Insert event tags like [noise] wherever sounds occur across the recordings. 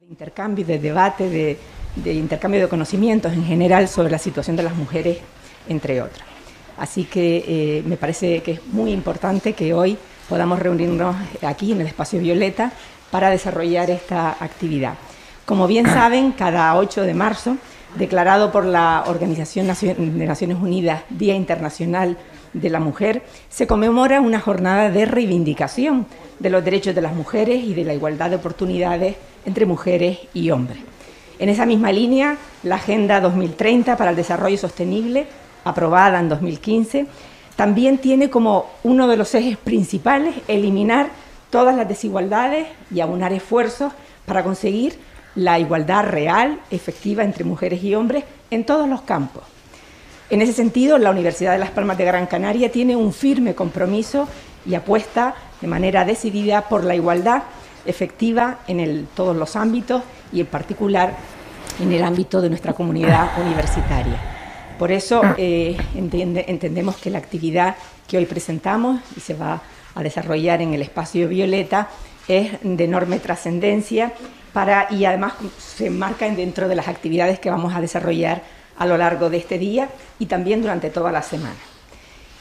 de intercambio, de debate, de, intercambio de conocimientos en general sobre la situación de las mujeres, entre otras. Así que eh, me parece que es muy importante que hoy podamos reunirnos aquí en el espacio Violeta para desarrollar esta actividad. Como bien [clears throat] saben, cada 8 de marzo, declarado por la Organización de Naciones Unidas Día Internacional de la Mujer, se conmemora una jornada de reivindicación de los derechos de las mujeres y de la igualdad de oportunidades entre mujeres y hombres. En esa misma línea, la Agenda 2030 para el Desarrollo Sostenible, aprobada en 2015, también tiene como uno de los ejes principales eliminar todas las desigualdades y aunar esfuerzos para conseguir la igualdad real, efectiva entre mujeres y hombres en todos los campos. En ese sentido, la Universidad de Las Palmas de Gran Canaria tiene un firme compromiso y apuesta de manera decidida por la igualdad efectiva en todos los ámbitos y en particular en el ámbito de nuestra comunidad universitaria. Por eso ah. eh, entendemos que la actividad que hoy presentamos y se va a desarrollar en el espacio Violeta es de enorme trascendencia para, y además se enmarca dentro de las actividades que vamos a desarrollar a lo largo de este día y también durante toda la semana.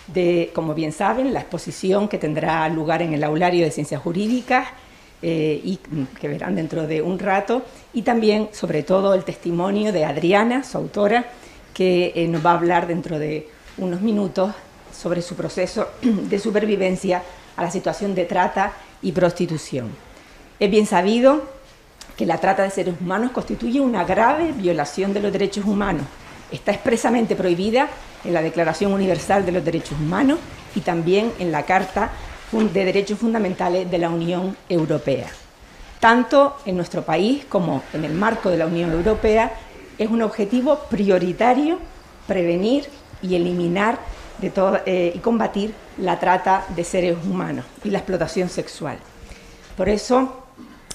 De, como bien saben, la exposición que tendrá lugar en el aulario de Ciencias Jurídicas eh, y mm, que verán dentro de un rato, y también, sobre todo, el testimonio de Adriana, su autora, que eh, nos va a hablar dentro de unos minutos sobre su proceso [clears throat] de supervivencia a la situación de trata y prostitución. Es bien sabido que la trata de seres humanos constituye una grave violación de los derechos humanos. Está expresamente prohibida en la Declaración Universal de los Derechos Humanos y también en la Carta de Derechos Fundamentales de la Unión Europea. Tanto en nuestro país como en el marco de la Unión Europea es un objetivo prioritario prevenir y eliminar de eh, y combatir la trata de seres humanos y la explotación sexual. Por eso,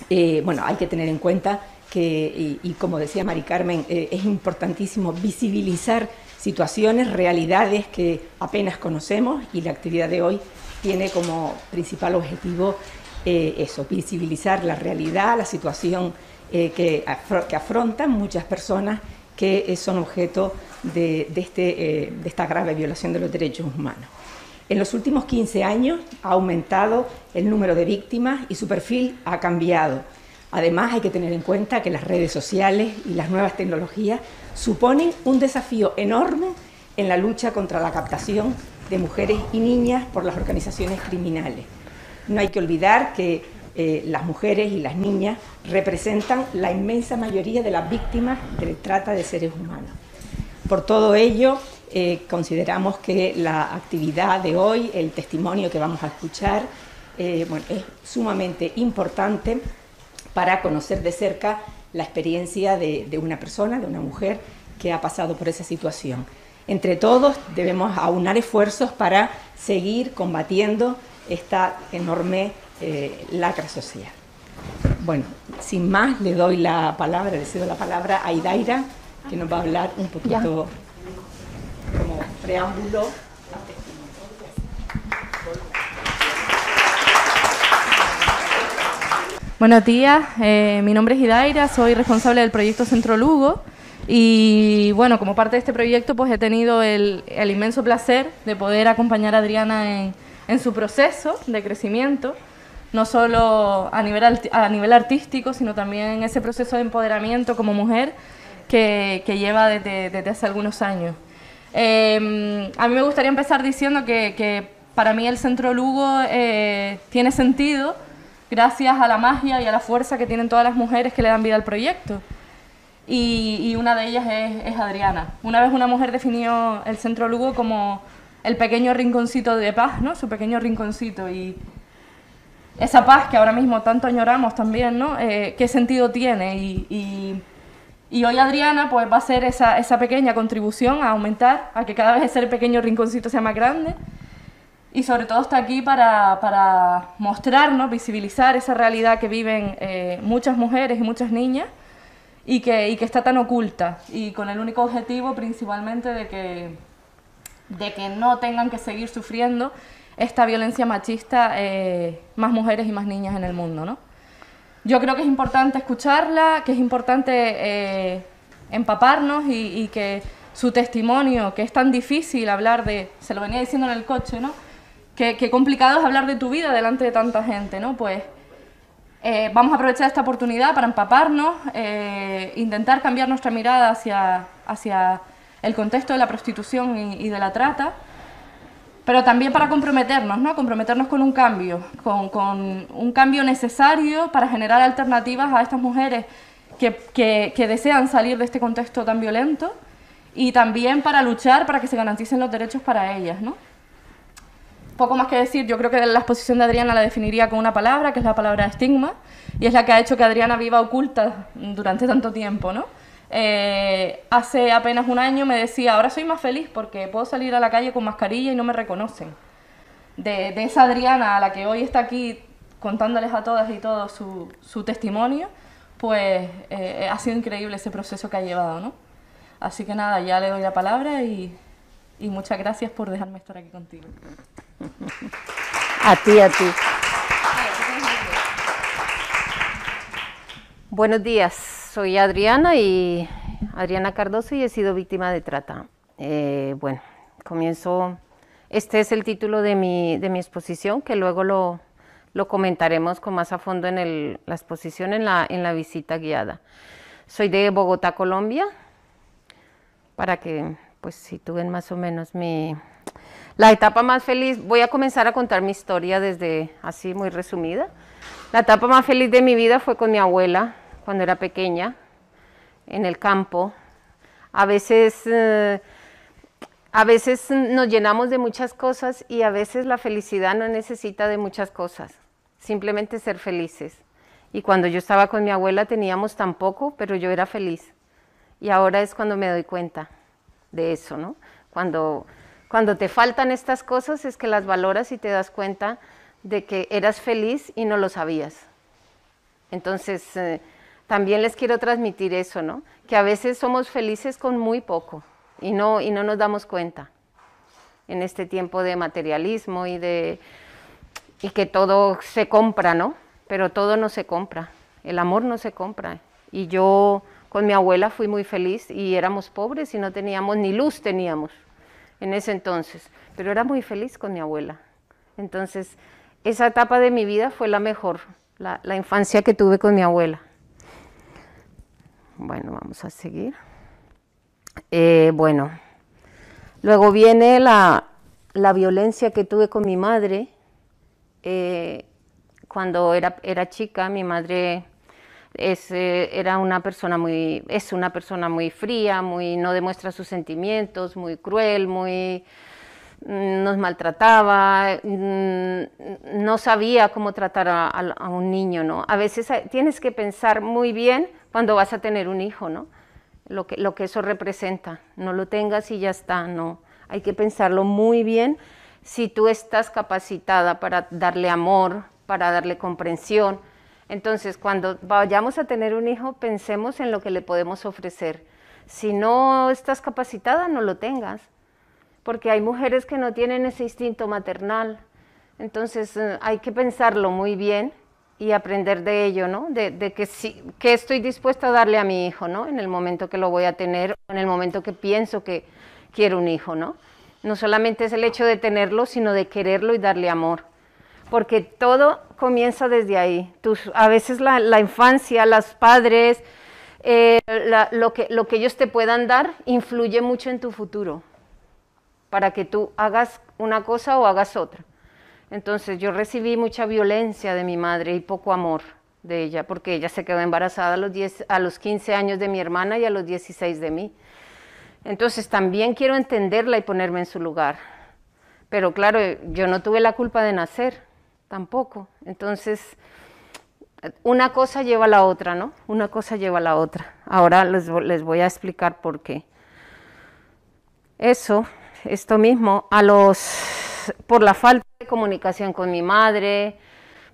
eh, bueno, hay que tener en cuenta que, y, como decía Mari Carmen, eh, es importantísimo visibilizar situaciones, realidades que apenas conocemos y la actividad de hoy tiene como principal objetivo eh, eso, visibilizar la realidad, la situación eh, que, afrontan muchas personas que eh, son objeto de, este, de esta grave violación de los derechos humanos. En los últimos 15 años ha aumentado el número de víctimas y su perfil ha cambiado. Además hay que tener en cuenta que las redes sociales y las nuevas tecnologías suponen un desafío enorme en la lucha contra la captación de mujeres y niñas por las organizaciones criminales. No hay que olvidar que eh, las mujeres y las niñas representan la inmensa mayoría de las víctimas de trata de seres humanos. Por todo ello, eh, consideramos que la actividad de hoy, el testimonio que vamos a escuchar, eh, es sumamente importante para conocer de cerca la experiencia de una persona, de una mujer que ha pasado por esa situación entre todos debemos aunar esfuerzos para seguir combatiendo esta enorme eh, lacra social. Bueno, sin más, le doy la palabra, le cedo la palabra a Idaira, que nos va a hablar un poquito como preámbulo. Este Buenos días, eh, mi nombre es Idaira, soy responsable del proyecto Centro Lugo. Y bueno, como parte de este proyecto, pues he tenido el, inmenso placer de poder acompañar a Adriana en, su proceso de crecimiento, no solo a nivel, a nivel artístico, sino también en ese proceso de empoderamiento como mujer que, lleva desde, hace algunos años. Em, a mí me gustaría empezar diciendo que, para mí el Centro Lugo eh, tiene sentido gracias a la magia y a la fuerza que tienen todas las mujeres que le dan vida al proyecto y, una de ellas es, Adriana. Una vez una mujer definió el centro Lugo como el pequeño rinconcito de paz, ¿no? Su pequeño rinconcito y esa paz que ahora mismo tanto añoramos también, ¿no? Eh, ¿Qué sentido tiene? Y, y, hoy Adriana pues va a hacer esa, esa pequeña contribución a aumentar, a que cada vez ese pequeño rinconcito sea más grande y sobre todo está aquí para, para mostrarnos, visibilizar esa realidad que viven eh, muchas mujeres y muchas niñas y que, y que está tan oculta y con el único objetivo principalmente de que, de que no tengan que seguir sufriendo esta violencia machista eh, más mujeres y más niñas en el mundo. ¿no? Yo creo que es importante escucharla, que es importante eh, empaparnos y, que su testimonio, que es tan difícil hablar de, se lo venía diciendo en el coche, ¿no? que, complicado es hablar de tu vida delante de tanta gente, ¿no? pues eh, vamos a aprovechar esta oportunidad para empaparnos, eh, intentar cambiar nuestra mirada hacia, el contexto de la prostitución y, de la trata, pero también para comprometernos, ¿no? comprometernos con un cambio, con, un cambio necesario para generar alternativas a estas mujeres que, que desean salir de este contexto tan violento y también para luchar para que se garanticen los derechos para ellas. ¿no? poco más que decir, yo creo que la exposición de Adriana la definiría con una palabra, que es la palabra estigma, y es la que ha hecho que Adriana viva oculta durante tanto tiempo, ¿no? Eh, hace apenas un año me decía, ahora soy más feliz porque puedo salir a la calle con mascarilla y no me reconocen. De, esa Adriana a la que hoy está aquí contándoles a todas y todos su, testimonio, pues eh, ha sido increíble ese proceso que ha llevado, ¿no? Así que nada, ya le doy la palabra y y muchas gracias por dejarme estar aquí contigo. A ti, a ti. Buenos días, soy Adriana y Adriana Cardoso y he sido víctima de trata. Eh, bueno, comienzo. Este es el título de mi, exposición, que luego lo, comentaremos con más a fondo en la exposición, en la, en la visita guiada. Soy de Bogotá, Colombia, para que pues sí tuve más o menos mi... La etapa más feliz, voy a comenzar a contar mi historia desde así muy resumida. La etapa más feliz de mi vida fue con mi abuela cuando era pequeña, en el campo. A veces, eh, a veces nos llenamos de muchas cosas y a veces la felicidad no necesita de muchas cosas, simplemente ser felices. Y cuando yo estaba con mi abuela teníamos tan poco, pero yo era feliz. Y ahora es cuando me doy cuenta de eso, ¿no? Cuando, cuando te faltan estas cosas es que las valoras y te das cuenta de que eras feliz y no lo sabías. Entonces, eh, también les quiero transmitir eso, ¿no? Que a veces somos felices con muy poco y no, y no nos damos cuenta en este tiempo de materialismo y de y que todo se compra, ¿no? Pero todo no se compra. El amor no se compra. Y yo con mi abuela fui muy feliz y éramos pobres y no teníamos ni luz teníamos en ese entonces, pero era muy feliz con mi abuela. Entonces, esa etapa de mi vida fue la mejor, la, infancia que tuve con mi abuela. Bueno, vamos a seguir. Eh, bueno, luego viene la, violencia que tuve con mi madre. Eh, cuando era, era chica, mi madre es, eh, era una persona muy, es una persona muy fría, muy, no demuestra sus sentimientos, muy cruel, muy mm, nos maltrataba, mm, no sabía cómo tratar a, un niño, ¿no? A veces tienes que pensar muy bien cuando vas a tener un hijo, ¿no? Lo que, lo que eso representa, no lo tengas y ya está, no. Hay que pensarlo muy bien si tú estás capacitada para darle amor, para darle comprensión, entonces, cuando vayamos a tener un hijo, pensemos en lo que le podemos ofrecer. Si no estás capacitada, no lo tengas, porque hay mujeres que no tienen ese instinto maternal. Entonces, eh, hay que pensarlo muy bien y aprender de ello, ¿no? De, de que, si, que estoy dispuesta a darle a mi hijo, ¿no? En el momento que lo voy a tener, en el momento que pienso que quiero un hijo, ¿no? No solamente es el hecho de tenerlo, sino de quererlo y darle amor porque todo comienza desde ahí. a veces la, infancia, los padres, eh, lo, que, lo ellos te puedan dar influye mucho en tu futuro, para que tú hagas una cosa o hagas otra. Entonces yo recibí mucha violencia de mi madre y poco amor de ella, porque ella se quedó embarazada a los, a los 15 años de mi hermana y a los 16 de mí. Entonces también quiero entenderla y ponerme en su lugar. Pero claro, yo no tuve la culpa de nacer, tampoco. Entonces, una cosa lleva a la otra, ¿no? Una cosa lleva a la otra. Ahora les, les voy a explicar por qué. Eso, esto mismo, a los, por la falta de comunicación con mi madre,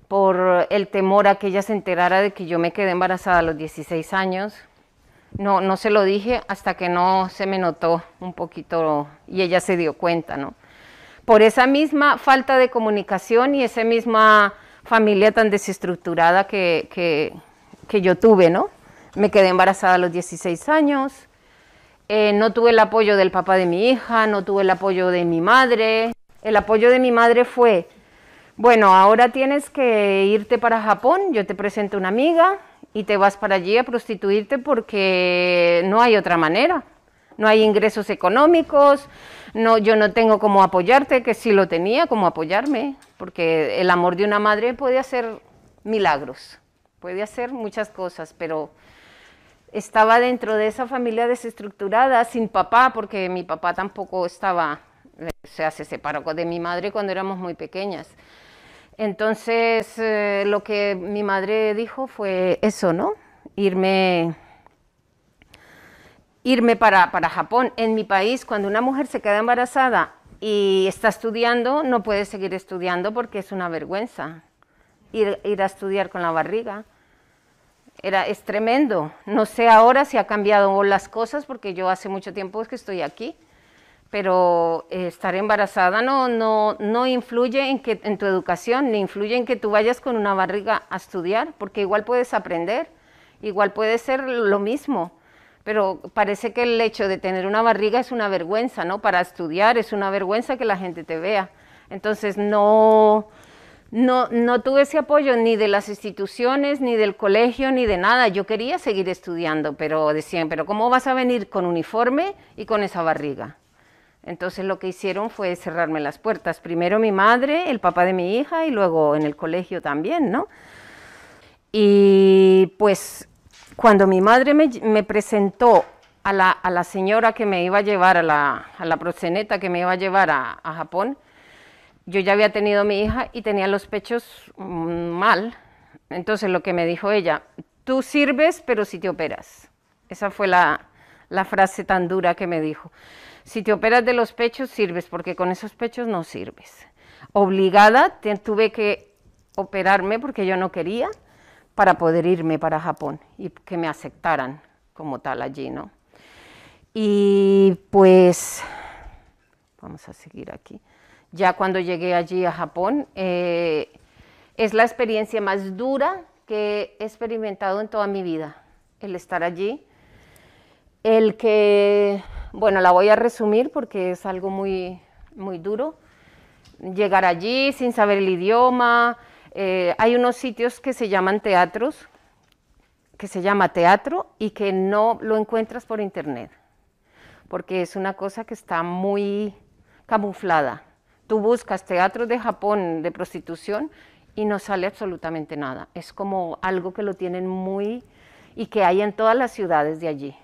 por el temor a que ella se enterara de que yo me quedé embarazada a los 16 años. No, no se lo dije hasta que no se me notó un poquito y ella se dio cuenta, ¿no? por esa misma falta de comunicación y esa misma familia tan desestructurada que, yo tuve, ¿no? Me quedé embarazada a los 16 años, eh, no tuve el apoyo del papá de mi hija, no tuve el apoyo de mi madre. El apoyo de mi madre fue, bueno, ahora tienes que irte para Japón, yo te presento una amiga y te vas para allí a prostituirte porque no hay otra manera. No hay ingresos económicos, no, yo no tengo cómo apoyarte, que sí lo tenía, como apoyarme, porque el amor de una madre puede hacer milagros, puede hacer muchas cosas, pero estaba dentro de esa familia desestructurada, sin papá, porque mi papá tampoco estaba, eh, o sea, se separó de mi madre cuando éramos muy pequeñas. Entonces, eh, lo que mi madre dijo fue eso, ¿no? Irme irme para, Japón. En mi país, cuando una mujer se queda embarazada y está estudiando, no puede seguir estudiando porque es una vergüenza ir, a estudiar con la barriga. Era, es tremendo. No sé ahora si ha cambiado las cosas porque yo hace mucho tiempo que estoy aquí, pero eh, estar embarazada no, no, no influye en, que, en tu educación, ni influye en que tú vayas con una barriga a estudiar, porque igual puedes aprender, igual puede ser lo mismo pero parece que el hecho de tener una barriga es una vergüenza, ¿no? Para estudiar es una vergüenza que la gente te vea. Entonces no, no, no tuve ese apoyo ni de las instituciones, ni del colegio, ni de nada. Yo quería seguir estudiando, pero decían, pero ¿cómo vas a venir con uniforme y con esa barriga? Entonces lo que hicieron fue cerrarme las puertas. Primero mi madre, el papá de mi hija y luego en el colegio también, ¿no? Y pues cuando mi madre me, presentó a la, señora que me iba a llevar, a la, a proxeneta que me iba a llevar a, Japón, yo ya había tenido a mi hija y tenía los pechos mal. Entonces lo que me dijo ella, tú sirves pero si te operas. Esa fue la, frase tan dura que me dijo. Si te operas de los pechos, sirves, porque con esos pechos no sirves. Obligada, tuve que operarme porque yo no quería para poder irme para Japón y que me aceptaran como tal allí, ¿no? Y pues, vamos a seguir aquí. Ya cuando llegué allí a Japón, eh, es la experiencia más dura que he experimentado en toda mi vida, el estar allí. El que, bueno, la voy a resumir porque es algo muy, muy duro. Llegar allí sin saber el idioma, eh, hay unos sitios que se llaman teatros, que se llama teatro y que no lo encuentras por internet, porque es una cosa que está muy camuflada. Tú buscas teatro de Japón de prostitución y no sale absolutamente nada. Es como algo que lo tienen muy y que hay en todas las ciudades de allí.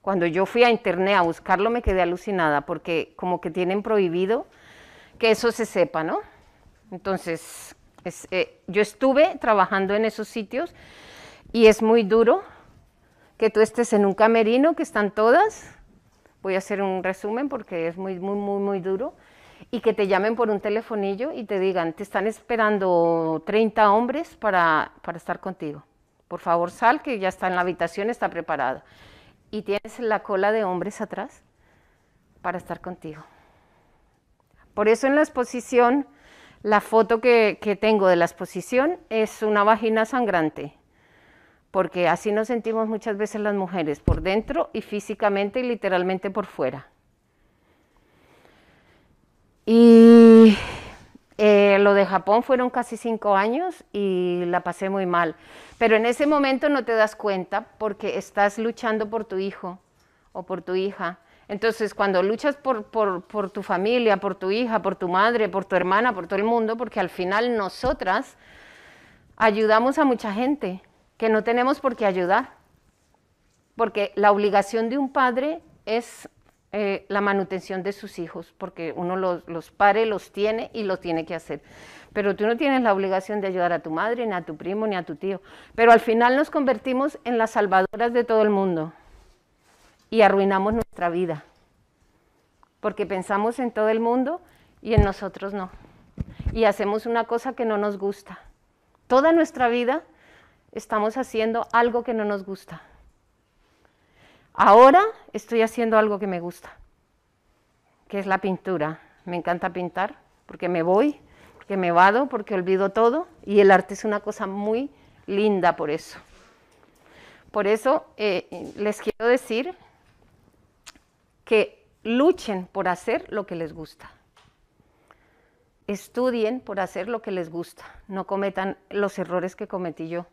Cuando yo fui a internet a buscarlo me quedé alucinada porque como que tienen prohibido que eso se sepa, ¿no? Entonces, eh, yo estuve trabajando en esos sitios y es muy duro que tú estés en un camerino, que están todas, voy a hacer un resumen porque es muy, muy, muy, muy duro, y que te llamen por un telefonillo y te digan, te están esperando 30 hombres para, estar contigo. Por favor, sal, que ya está en la habitación, está preparada. Y tienes la cola de hombres atrás para estar contigo. Por eso en la exposición la foto que, tengo de la exposición es una vagina sangrante, porque así nos sentimos muchas veces las mujeres, por dentro y físicamente y literalmente por fuera. Y eh, lo de Japón fueron casi cinco años y la pasé muy mal. Pero en ese momento no te das cuenta porque estás luchando por tu hijo o por tu hija. Entonces, cuando luchas por, tu familia, por tu hija, por tu madre, por tu hermana, por todo el mundo, porque al final nosotras ayudamos a mucha gente que no tenemos por qué ayudar. Porque la obligación de un padre es eh, la manutención de sus hijos, porque uno los, los pare, los tiene y lo tiene que hacer. Pero tú no tienes la obligación de ayudar a tu madre, ni a tu primo, ni a tu tío. Pero al final nos convertimos en las salvadoras de todo el mundo y arruinamos nuestra vida, porque pensamos en todo el mundo y en nosotros no, y hacemos una cosa que no nos gusta. Toda nuestra vida estamos haciendo algo que no nos gusta. Ahora estoy haciendo algo que me gusta, que es la pintura. Me encanta pintar porque me voy, porque me vado, porque olvido todo y el arte es una cosa muy linda por eso. Por eso eh, les quiero decir que luchen por hacer lo que les gusta. Estudien por hacer lo que les gusta. No cometan los errores que cometí yo.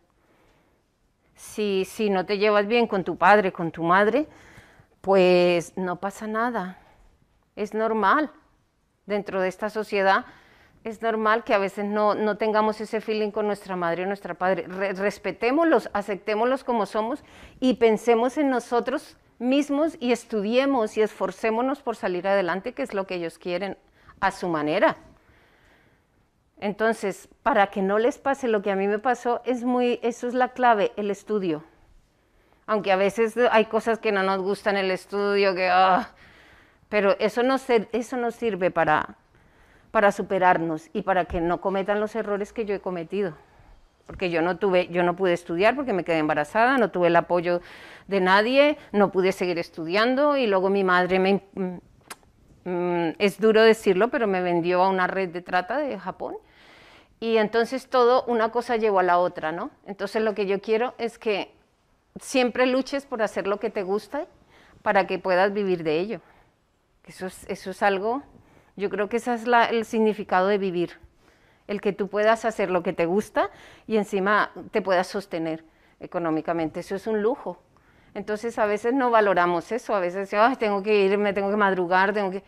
Si, si no te llevas bien con tu padre, con tu madre, pues no pasa nada. Es normal. Dentro de esta sociedad es normal que a veces no, tengamos ese feeling con nuestra madre o nuestro padre. respetémoslos, aceptémoslos como somos y pensemos en nosotros mismos y estudiemos y esforcémonos por salir adelante, que es lo que ellos quieren a su manera. Entonces, para que no les pase lo que a mí me pasó, es muy, eso es la clave, el estudio. Aunque a veces hay cosas que no nos gustan el estudio, que, ah, pero eso no, eso sirve para, para superarnos y para que no cometan los errores que yo he cometido porque yo no tuve, yo no pude estudiar porque me quedé embarazada, no tuve el apoyo de nadie, no pude seguir estudiando y luego mi madre me mm, es duro decirlo, pero me vendió a una red de trata de Japón. Y entonces todo una cosa llevó a la otra, ¿no? Entonces lo que yo quiero es que siempre luches por hacer lo que te gusta para que puedas vivir de ello. Eso es, eso es algo, yo creo que ese es el significado de vivir el que tú puedas hacer lo que te gusta y encima te puedas sostener económicamente. Eso es un lujo. Entonces a veces no valoramos eso, a veces yo tengo que irme, tengo que madrugar, tengo que...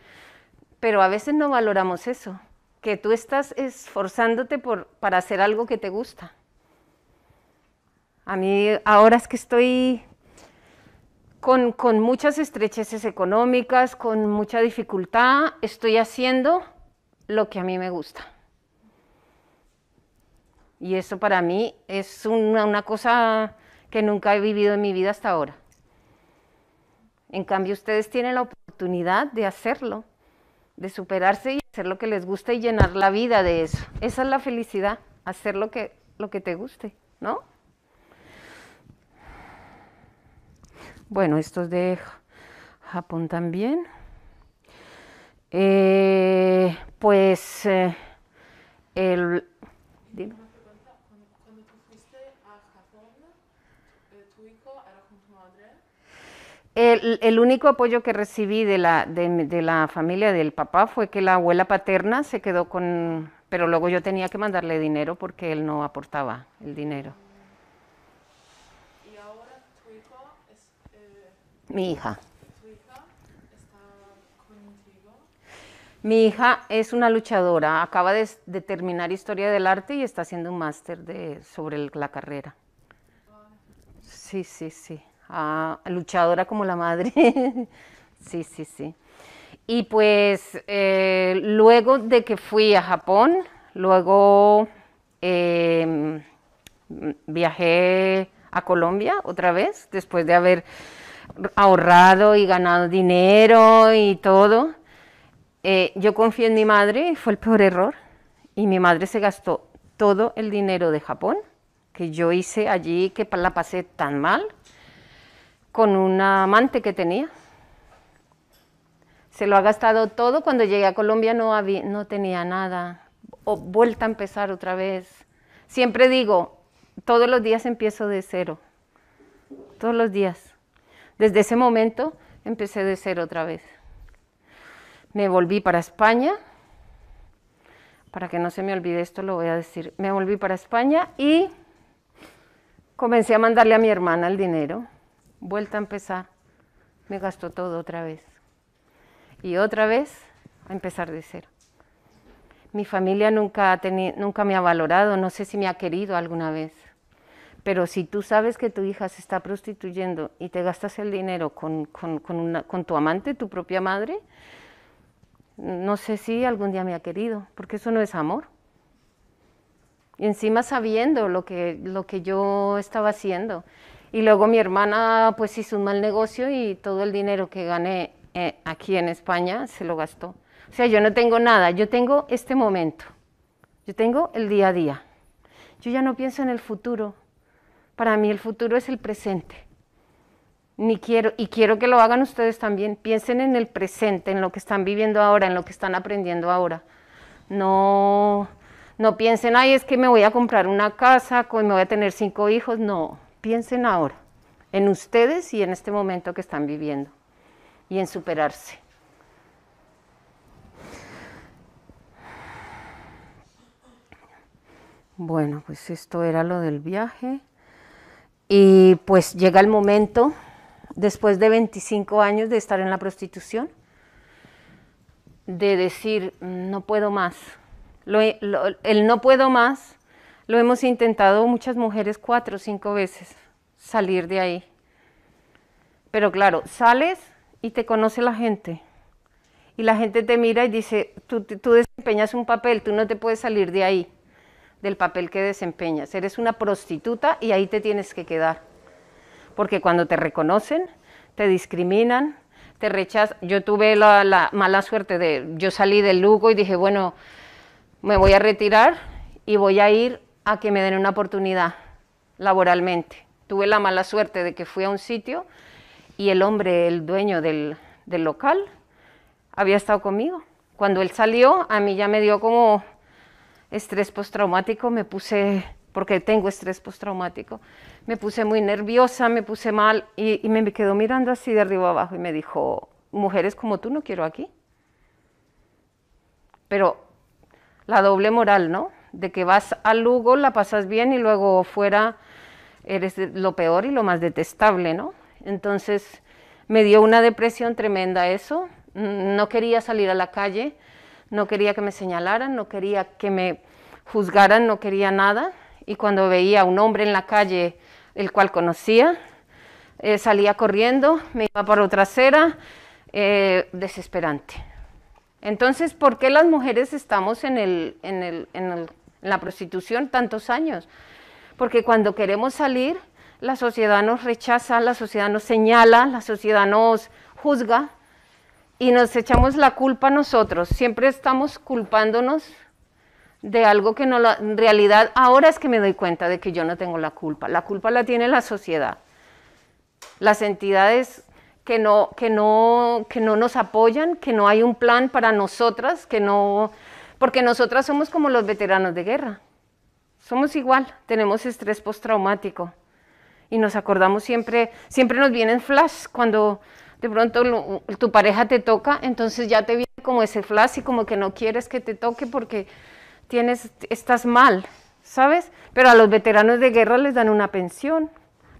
Pero a veces no valoramos eso, que tú estás esforzándote por, para hacer algo que te gusta. A mí ahora es que estoy con, con, muchas estrecheces económicas, con mucha dificultad, estoy haciendo lo que a mí me gusta. Y eso para mí es una, cosa que nunca he vivido en mi vida hasta ahora. En cambio, ustedes tienen la oportunidad de hacerlo, de superarse y hacer lo que les guste y llenar la vida de eso. Esa es la felicidad, hacer lo que, lo que te guste, ¿no? Bueno, estos de Japón también. Eh, pues eh, el... Dime. El, único apoyo que recibí de la, de, la familia del papá fue que la abuela paterna se quedó con, pero luego yo tenía que mandarle dinero porque él no aportaba el dinero. ¿Y ahora tu hijo es, eh, Mi hija. está Mi hija es una luchadora, acaba de, terminar historia del arte y está haciendo un máster sobre la carrera. Sí, sí, sí luchadora como la madre. [laughs] sí, sí, sí. Y pues eh, luego de que fui a Japón, luego em, viajé a Colombia otra vez, después de haber ahorrado y ganado dinero y todo. Eh, yo confié en mi madre, fue el peor error, y mi madre se gastó todo el dinero de Japón que yo hice allí, que la pasé tan mal, con una amante que tenía. Se lo ha gastado todo, cuando llegué a Colombia no, había, no tenía nada. vuelta a empezar otra vez. Siempre digo, todos los días empiezo de cero. Todos los días. Desde ese momento empecé de cero otra vez. Me volví para España. Para que no se me olvide esto, lo voy a decir. Me volví para España y comencé a mandarle a mi hermana el dinero vuelta a empezar, me gastó todo otra vez. Y otra vez a empezar de cero. Mi familia nunca, nunca me ha valorado, no sé si me ha querido alguna vez. Pero si tú sabes que tu hija se está prostituyendo y te gastas el dinero con, tu amante, tu propia madre, no sé si algún día me ha querido, porque eso no es amor. Y encima sabiendo lo que, lo que yo estaba haciendo. Y luego mi hermana pues hizo un mal negocio y todo el dinero que gané eh, aquí en España se lo gastó. O sea, yo no tengo nada, yo tengo este momento, yo tengo el día a día. Yo ya no pienso en el futuro, para mí el futuro es el presente. Ni quiero, y quiero que lo hagan ustedes también, piensen en el presente, en lo que están viviendo ahora, en lo que están aprendiendo ahora. No, no piensen, ay, es que me voy a comprar una casa, me voy a tener cinco hijos, no. Piensen ahora en ustedes y en este momento que están viviendo y en superarse. Bueno, pues esto era lo del viaje. Y pues llega el momento, después de 25 años de estar en la prostitución, de decir, no puedo más. el no puedo más lo hemos intentado muchas mujeres cuatro o cinco veces salir de ahí. Pero claro, sales y te conoce la gente. Y la gente te mira y dice, tú, desempeñas un papel, tú no te puedes salir de ahí, del papel que desempeñas. Eres una prostituta y ahí te tienes que quedar. Porque cuando te reconocen, te discriminan, te rechazan. Yo tuve la, la mala suerte de, yo salí del Lugo y dije, bueno, me voy a retirar y voy a ir a que me den una oportunidad laboralmente. Tuve la mala suerte de que fui a un sitio y el hombre, el dueño del, local, había estado conmigo. Cuando él salió, a mí ya me dio como estrés postraumático, me puse, porque tengo estrés postraumático, me puse muy nerviosa, me puse mal y me quedó mirando así de arriba abajo y me dijo, mujeres como tú no quiero aquí. Pero la doble moral, ¿no? de que vas a Lugo, la pasas bien y luego fuera eres lo peor y lo más detestable, ¿no? Entonces me dio una depresión tremenda eso, no quería salir a la calle, no quería que me señalaran, no quería que me juzgaran, no quería nada. Y cuando veía un hombre en la calle, el cual conocía, eh, salía corriendo, me iba por otra acera, eh, desesperante. Entonces, ¿por qué las mujeres estamos en el en la prostitución tantos años. Porque cuando queremos salir, la sociedad nos rechaza, la sociedad nos señala, la sociedad nos juzga y nos echamos la culpa nosotros. Siempre estamos culpándonos de algo que no la, en realidad ahora es que me doy cuenta de que yo no tengo la culpa. La culpa la tiene la sociedad. Las entidades que no, que no, que no nos apoyan, que no hay un plan para nosotras, que no porque nosotras somos como los veteranos de guerra. Somos igual, tenemos estrés postraumático y nos acordamos siempre, siempre nos vienen flash cuando de pronto tu pareja te toca, entonces ya te viene como ese flash y como que no quieres que te toque porque tienes, estás mal, ¿sabes? Pero a los veteranos de guerra les dan una pensión,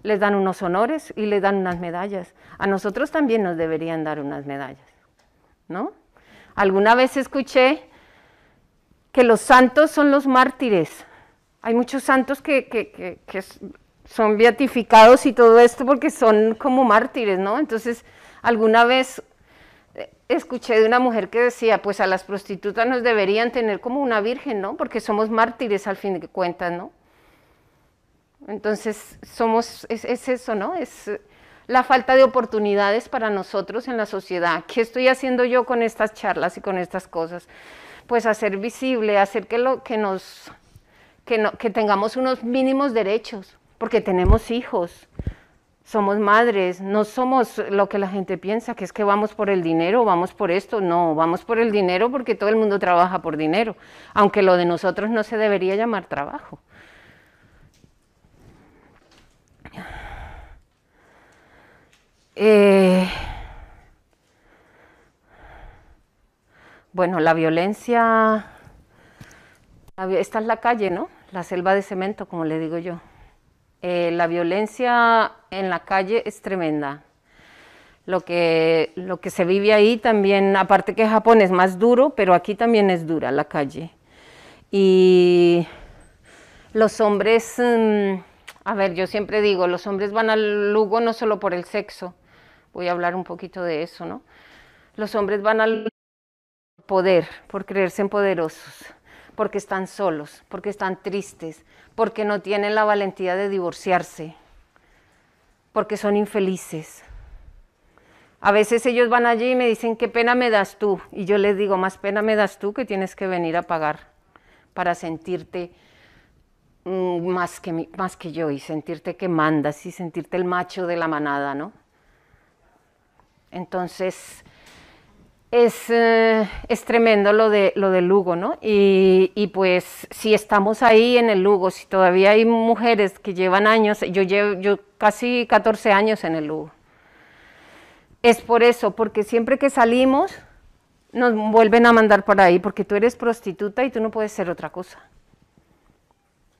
les dan unos honores y les dan unas medallas. A nosotros también nos deberían dar unas medallas, ¿no? Alguna vez escuché que los santos son los mártires. Hay muchos santos que, son beatificados y todo esto porque son como mártires, ¿no? Entonces, alguna vez eh, escuché de una mujer que decía, pues a las prostitutas nos deberían tener como una virgen, ¿no? Porque somos mártires al fin de cuentas, ¿no? Entonces, somos, es, es, eso, ¿no? Es eh, la falta de oportunidades para nosotros en la sociedad. ¿Qué estoy haciendo yo con estas charlas y con estas cosas? pues hacer visible, hacer que, lo, que, nos, que, que tengamos unos mínimos derechos, porque tenemos hijos, somos madres, no somos lo que la gente piensa, que es que vamos por el dinero, vamos por esto, no, vamos por el dinero porque todo el mundo trabaja por dinero, aunque lo de nosotros no se debería llamar trabajo. Eh, Bueno, la violencia, esta es la calle, ¿no? La selva de cemento, como le digo yo. Eh, la violencia en la calle es tremenda. Lo que, lo que se vive ahí también, aparte que Japón es más duro, pero aquí también es dura la calle. Y los hombres, mm, a ver, yo siempre digo, los hombres van al Lugo no solo por el sexo, voy a hablar un poquito de eso, ¿no? Los hombres van al poder, por creerse en poderosos, porque están solos, porque están tristes, porque no tienen la valentía de divorciarse, porque son infelices. A veces ellos van allí y me dicen, qué pena me das tú. Y yo les digo, más pena me das tú que tienes que venir a pagar para sentirte mm, más, que más que yo y sentirte que mandas y sentirte el macho de la manada, ¿no? Entonces, es, eh, es tremendo lo de, lo de Lugo, ¿no? Y, pues si estamos ahí en el Lugo, si todavía hay mujeres que llevan años, yo llevo yo casi 14 años en el Lugo. Es por eso, porque siempre que salimos nos vuelven a mandar para ahí, porque tú eres prostituta y tú no puedes ser otra cosa.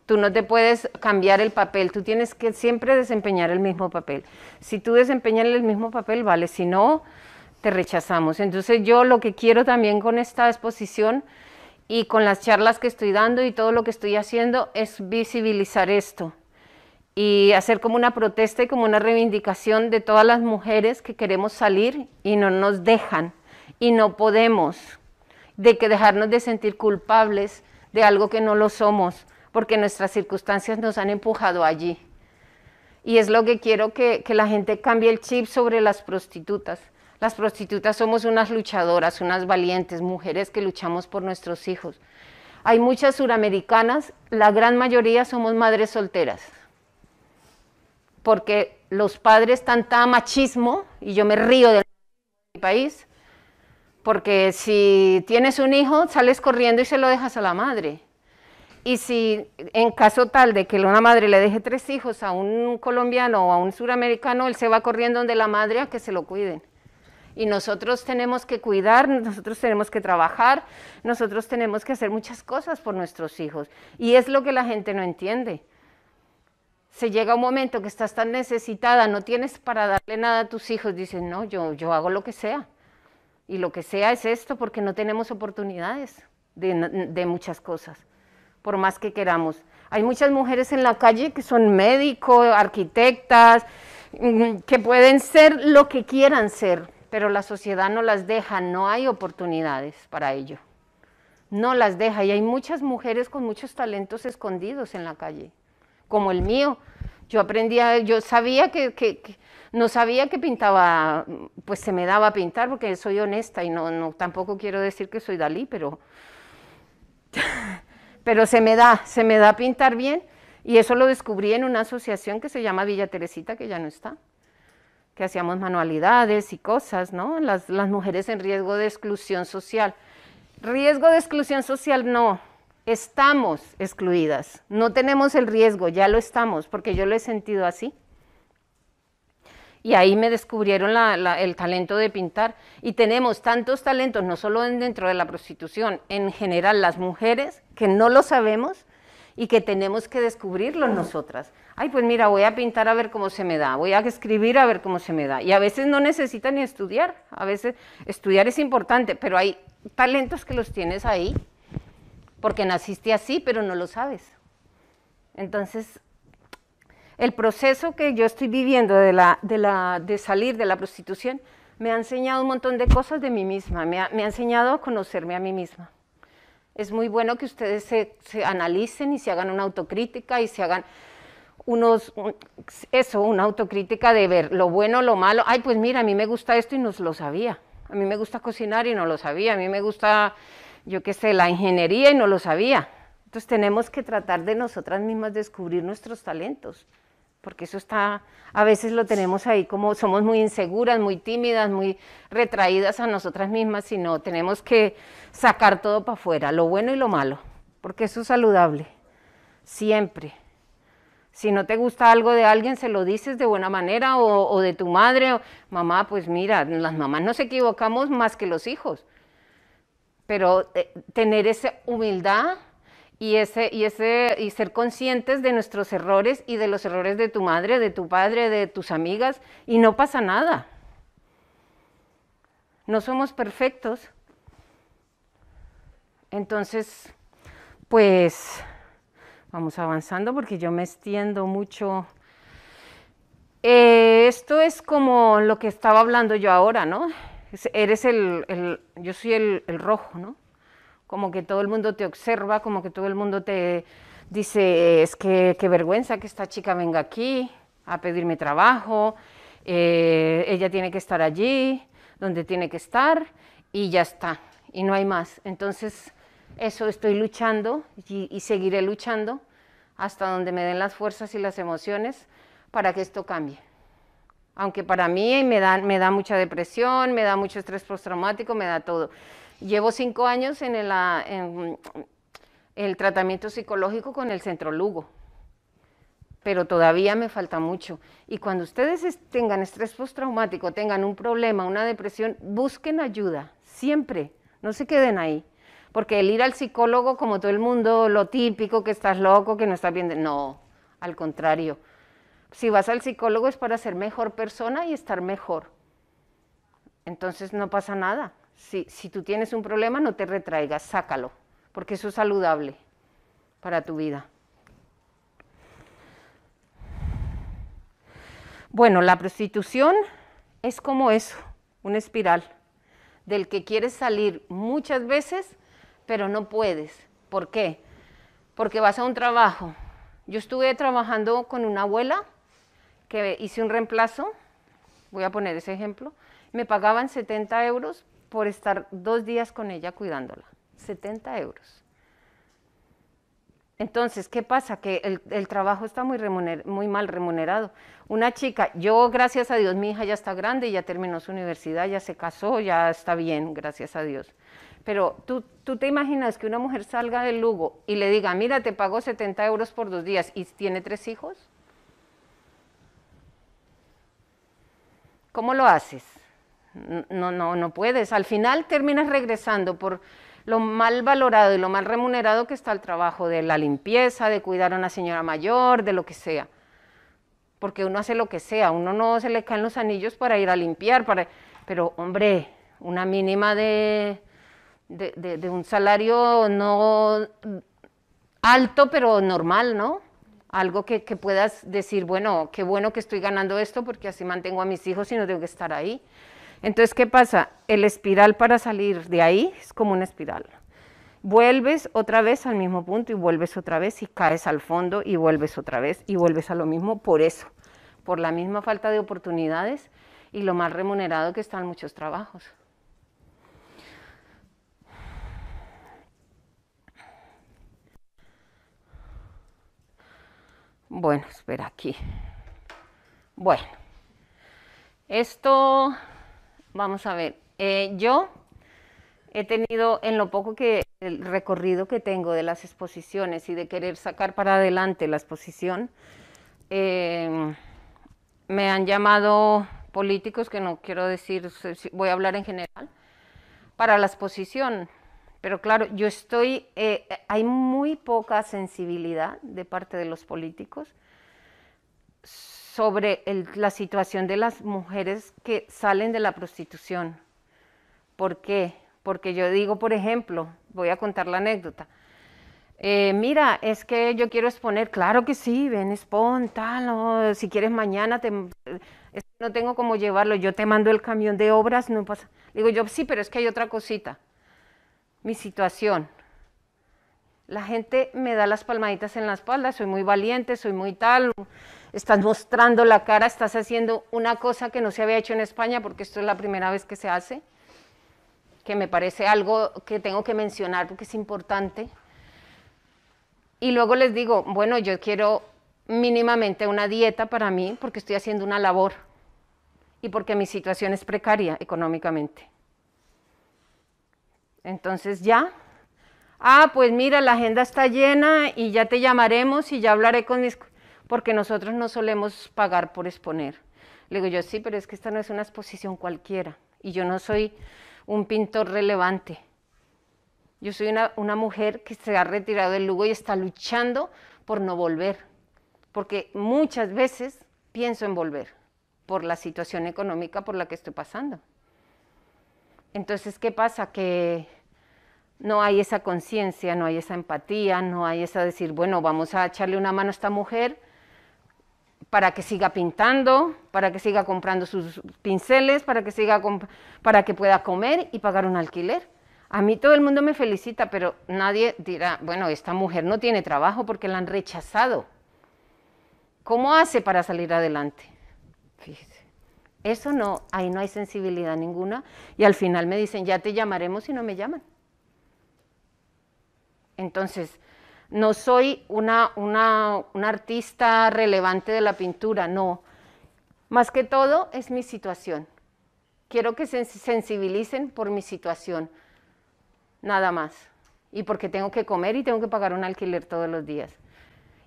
Tú no te puedes cambiar el papel, tú tienes que siempre desempeñar el mismo papel. Si tú desempeñas el mismo papel, vale, si no, te rechazamos. Entonces yo lo que quiero también con esta exposición y con las charlas que estoy dando y todo lo que estoy haciendo es visibilizar esto y hacer como una protesta y como una reivindicación de todas las mujeres que queremos salir y no nos dejan y no podemos, de que dejarnos de sentir culpables de algo que no lo somos, porque nuestras circunstancias nos han empujado allí. Y es lo que quiero que, que la gente cambie el chip sobre las prostitutas las prostitutas somos unas luchadoras, unas valientes, mujeres que luchamos por nuestros hijos. Hay muchas suramericanas, la gran mayoría somos madres solteras, porque los padres tanta machismo, y yo me río del mi país, porque si tienes un hijo, sales corriendo y se lo dejas a la madre. Y si en caso tal de que una madre le deje tres hijos a un colombiano o a un suramericano, él se va corriendo donde la madre a que se lo cuiden y nosotros tenemos que cuidar, nosotros tenemos que trabajar, nosotros tenemos que hacer muchas cosas por nuestros hijos y es lo que la gente no entiende. Se llega un momento que estás tan necesitada, no tienes para darle nada a tus hijos, dices, no, yo, yo hago lo que sea. Y lo que sea es esto porque no tenemos oportunidades de, de muchas cosas, por más que queramos. Hay muchas mujeres en la calle que son médicos, arquitectas, mm, que pueden ser lo que quieran ser, pero la sociedad no las deja, no hay oportunidades para ello. No las deja y hay muchas mujeres con muchos talentos escondidos en la calle, como el mío. Yo aprendía, yo sabía que, no sabía que pintaba, pues se me daba a pintar porque soy honesta y no, no tampoco quiero decir que soy Dalí, pero, [laughs] pero se me da, se me da pintar bien y eso lo descubrí en una asociación que se llama Villa Teresita que ya no está que hacíamos manualidades y cosas, ¿no? Las, mujeres en riesgo de exclusión social. Riesgo de exclusión social no, estamos excluidas, no tenemos el riesgo, ya lo estamos, porque yo lo he sentido así. Y ahí me descubrieron el talento de pintar. Y tenemos tantos talentos, no solo dentro de la prostitución, en general las mujeres, que no lo sabemos y que tenemos que descubrirlo nosotras. Ay, pues mira, voy a pintar a ver cómo se me da, voy a escribir a ver cómo se me da. Y a veces no necesitan ni estudiar, a veces estudiar es importante, pero hay talentos que los tienes ahí, porque naciste así, pero no lo sabes. Entonces, el proceso que yo estoy viviendo de, salir de la prostitución me ha enseñado un montón de cosas de mí misma, me ha enseñado a conocerme a mí misma es muy bueno que ustedes se, analicen y se hagan una autocrítica y se hagan unos, eso, una autocrítica de ver lo bueno, lo malo. Ay, pues mira, a mí me gusta esto y no lo sabía. A mí me gusta cocinar y no lo sabía. A mí me gusta, yo qué sé, la ingeniería y no lo sabía. Entonces tenemos que tratar de nosotras mismas descubrir nuestros talentos porque eso está, a veces lo tenemos ahí como somos muy inseguras, muy tímidas, muy retraídas a nosotras mismas, sino tenemos que sacar todo para afuera, lo bueno y lo malo, porque eso es saludable, siempre. Si no te gusta algo de alguien, se lo dices de buena manera o, de tu madre, o, mamá, pues mira, las mamás nos equivocamos más que los hijos, pero eh, tener esa humildad y, ese, y, ese, y ser conscientes de nuestros errores y de los errores de tu madre, de tu padre, de tus amigas, y no pasa nada. No somos perfectos. Entonces, pues vamos avanzando porque yo me extiendo mucho. Eh, esto es como lo que estaba hablando yo ahora, ¿no? Eres el, el yo soy el, el rojo, ¿no? como que todo el mundo te observa, como que todo el mundo te dice, es que qué vergüenza que esta chica venga aquí a pedirme trabajo, eh, ella tiene que estar allí, donde tiene que estar, y ya está, y no hay más. Entonces, eso estoy luchando y, seguiré luchando hasta donde me den las fuerzas y las emociones para que esto cambie aunque para mí me me da mucha depresión, me da mucho estrés postraumático, me da todo. Llevo cinco años ah, en el, tratamiento psicológico con el Centro Lugo, pero todavía me falta mucho. Y cuando ustedes tengan estrés postraumático, tengan un problema, una depresión, busquen ayuda, siempre, no se queden ahí. Porque el ir al psicólogo, como todo el mundo, lo típico, que estás loco, que no estás bien, no, al contrario. Si vas al psicólogo es para ser mejor persona y estar mejor. Entonces no pasa nada. Si, tú tienes un problema, no te retraigas, sácalo, porque eso es saludable para tu vida. Bueno, la prostitución es como eso, una espiral del que quieres salir muchas veces, pero no puedes. ¿Por qué? Porque vas a un trabajo. Yo estuve trabajando con una abuela que hice un reemplazo, voy a poner ese ejemplo, me pagaban 70 euros por estar dos días con ella cuidándola. 70 euros. Entonces, ¿qué pasa? Que el, trabajo está muy, muy mal remunerado. Una chica, yo gracias a Dios, mi hija ya está grande, ya terminó su universidad, ya se casó, ya está bien, gracias a Dios. Pero tú, tú te imaginas que una mujer salga del Lugo y le diga, mira, te pago 70 euros por dos días y tiene tres hijos. ¿Cómo lo haces? no, no, no puedes. Al final terminas regresando por lo mal valorado y lo mal remunerado que está el trabajo de la limpieza, de cuidar a una señora mayor, de lo que sea. Porque uno hace lo que sea, uno no se le caen los anillos para ir a limpiar, para... pero hombre, una mínima de, de, un salario no alto, pero normal, ¿no? Algo que, que puedas decir, bueno, qué bueno que estoy ganando esto porque así mantengo a mis hijos y no tengo que estar ahí. Entonces, ¿qué pasa? El espiral para salir de ahí es como una espiral. Vuelves otra vez al mismo punto y vuelves otra vez y caes al fondo y vuelves otra vez y vuelves a lo mismo por eso, por la misma falta de oportunidades y lo mal remunerado que están muchos trabajos. Bueno, espera aquí. Bueno, esto Vamos a ver. Eh, yo he tenido en lo poco que el recorrido que tengo de las exposiciones y de querer sacar para adelante la exposición, em, me han llamado políticos que no quiero decir, voy a hablar en general, para la exposición. Pero claro, yo estoy, eh, hay muy poca sensibilidad de parte de los políticos sobre la situación de las mujeres que salen de la prostitución. ¿Por qué? Porque yo digo, por ejemplo, voy a contar la anécdota. Eh, mira, es que yo quiero exponer, claro que sí, ven, expon, si quieres mañana, te, eh, no tengo cómo llevarlo, yo te mando el camión de obras, no pasa. Digo yo, sí, pero es que hay otra cosita, mi situación. La gente me da las palmaditas en la espalda, soy muy valiente, soy muy tal, estás mostrando la cara, estás haciendo una cosa que no se había hecho en España, porque esto es la primera vez que se hace, que me parece algo que tengo que mencionar porque es importante. Y luego les digo, bueno, yo quiero mínimamente una dieta para mí porque estoy haciendo una labor y porque mi situación es precaria económicamente. Entonces ya, ah, pues mira, la agenda está llena y ya te llamaremos y ya hablaré con mis porque nosotros no solemos pagar por exponer. Le digo yo, sí, pero es que esta no es una exposición cualquiera y yo no soy un pintor relevante. Yo soy una, mujer que se ha retirado del Lugo y está luchando por no volver, porque muchas veces pienso en volver por la situación económica por la que estoy pasando. Entonces, ¿qué pasa? Que no hay esa conciencia, no hay esa empatía, no hay esa decir, bueno, vamos a echarle una mano a esta mujer para que siga pintando, para que siga comprando sus pinceles, para que, siga para que pueda comer y pagar un alquiler. A mí todo el mundo me felicita, pero nadie dirá, bueno, esta mujer no tiene trabajo porque la han rechazado. ¿Cómo hace para salir adelante? Eso no, ahí no hay sensibilidad ninguna. Y al final me dicen, ya te llamaremos si no me llaman. Entonces, no soy una, artista relevante de la pintura, no. Más que todo es mi situación. Quiero que se sensibilicen por mi situación, nada más. Y porque tengo que comer y tengo que pagar un alquiler todos los días.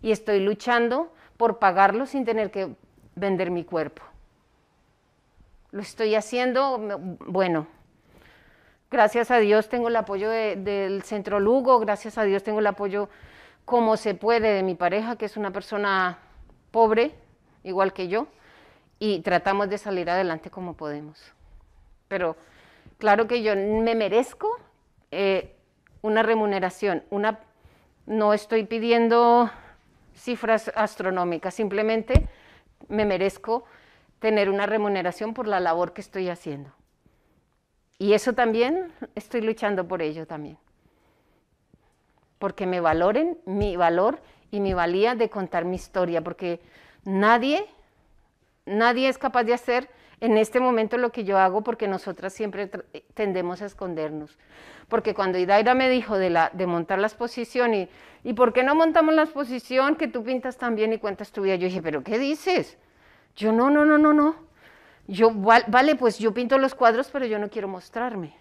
Y estoy luchando por pagarlo sin tener que vender mi cuerpo. Lo estoy haciendo, bueno, gracias a Dios tengo el apoyo del Centro Lugo, gracias a Dios tengo el apoyo como se puede de mi pareja, que es una persona pobre, igual que yo, y tratamos de salir adelante como podemos. Pero claro que yo me merezco eh, una remuneración, una, no estoy pidiendo cifras astronómicas, simplemente me merezco tener una remuneración por la labor que estoy haciendo. Y eso también, estoy luchando por ello también porque me valoren mi valor y mi valía de contar mi historia, porque nadie, nadie es capaz de hacer en este momento lo que yo hago porque nosotras siempre tendemos a escondernos. Porque cuando Idaira me dijo de, montar la exposición y, y ¿por qué no montamos la exposición que tú pintas tan bien y cuentas tu vida? Yo dije, ¿pero qué dices? Yo no, no, no, no, no. Yo, vale, pues yo pinto los cuadros, pero yo no quiero mostrarme,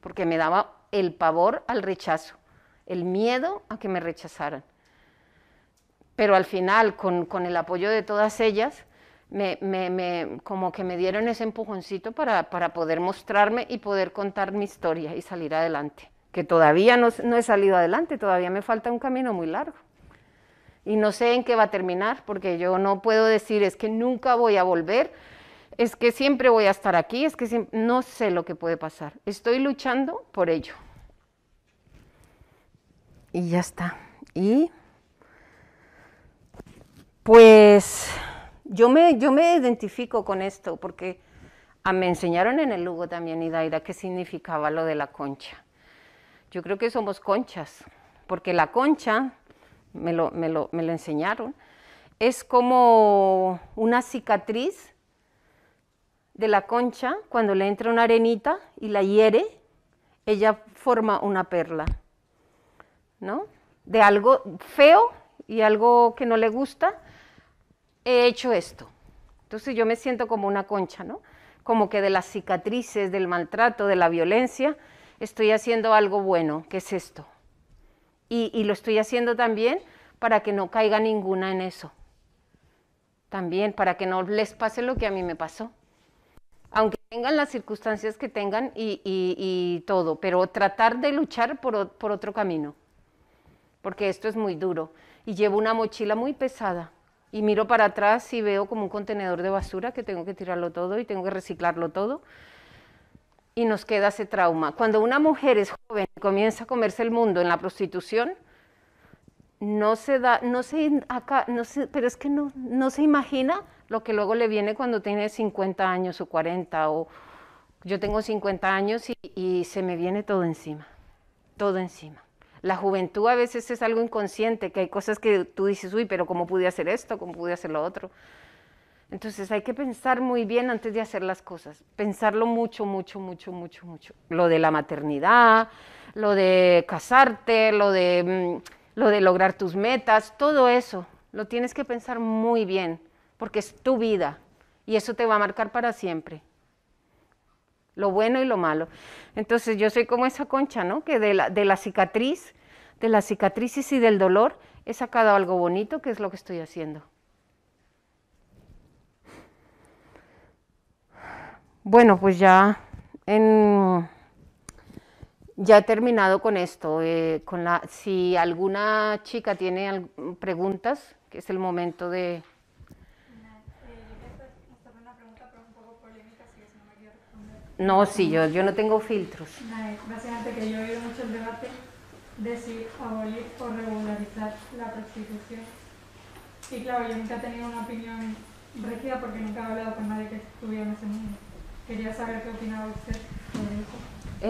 porque me daba el pavor al rechazo el miedo a que me rechazaran. Pero al final, con, el apoyo de todas ellas, me, como que me dieron ese empujoncito para, poder mostrarme y poder contar mi historia y salir adelante. Que todavía no, no he salido adelante, todavía me falta un camino muy largo y no sé en qué va a terminar, porque yo no puedo decir es que nunca voy a volver, es que siempre voy a estar aquí, es que no sé lo que puede pasar. Estoy luchando por ello y ya está. Y pues yo me, yo me identifico con esto porque ah, me enseñaron en el Lugo también, Idaira, qué significaba lo de la concha. Yo creo que somos conchas, porque la concha, me lo, me lo enseñaron, es como una cicatriz de la concha, cuando le entra una arenita y la hiere, ella forma una perla. ¿no? De algo feo y algo que no le gusta, he hecho esto. Entonces yo me siento como una concha, ¿no? Como que de las cicatrices, del maltrato, de la violencia, estoy haciendo algo bueno, que es esto. Y, lo estoy haciendo también para que no caiga ninguna en eso. También para que no les pase lo que a mí me pasó. Aunque tengan las circunstancias que tengan y, todo, pero tratar de luchar por otro camino porque esto es muy duro, y llevo una mochila muy pesada. Y miro para atrás y veo como un contenedor de basura que tengo que tirarlo todo y tengo que reciclarlo todo. Y nos queda ese trauma. Cuando una mujer es joven y comienza a comerse el mundo en la prostitución, no se da, no se, acá, no se, pero es que no, no se imagina lo que luego le viene cuando tiene 50 años o 40 o yo tengo 50 años y se me viene todo encima, todo encima la juventud a veces es algo inconsciente, que hay cosas que tú dices, uy, pero ¿cómo pude hacer esto? ¿Cómo pude hacer lo otro? Entonces hay que pensar muy bien antes de hacer las cosas, pensarlo mucho, mucho, mucho, mucho, mucho. Lo de la maternidad, lo de casarte, lo de, mm, lo de lograr tus metas, todo eso lo tienes que pensar muy bien, porque es tu vida y eso te va a marcar para siempre. Lo bueno y lo malo. Entonces yo soy como esa concha, ¿no? Que de la, de la cicatriz de la cicatrices y del dolor, he sacado algo bonito, que es lo que estoy haciendo. Bueno, pues ya, en, ya he terminado con esto. Eh, con la, si alguna chica tiene preguntas, que es el momento de... No, sí, yo, yo no tengo filtros. mucho debate decir abolir o regularizar la prostitución. Y claro, yo nunca he tenido una opinión rígida porque nunca he hablado con nadie que estuviera en ese mundo. Quería saber qué opinaba usted sobre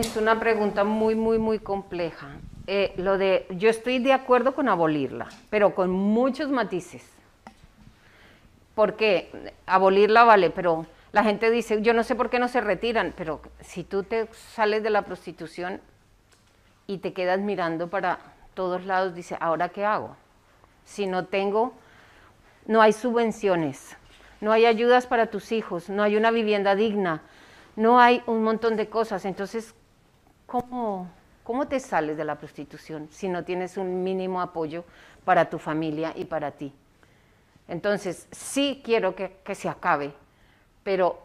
eso. Es una pregunta muy, muy, muy compleja. Eh, lo de, yo estoy de acuerdo con abolirla, pero con muchos matices. Porque abolirla vale, pero la gente dice, yo no sé por qué no se retiran, pero si tú te sales de la prostitución, y te quedas mirando para todos lados, dice, ¿ahora qué hago? Si no tengo, no hay subvenciones, no hay ayudas para tus hijos, no hay una vivienda digna, no hay un montón de cosas. Entonces, ¿cómo, cómo te sales de la prostitución si no tienes un mínimo apoyo para tu familia y para ti? Entonces, sí quiero que, que se acabe, pero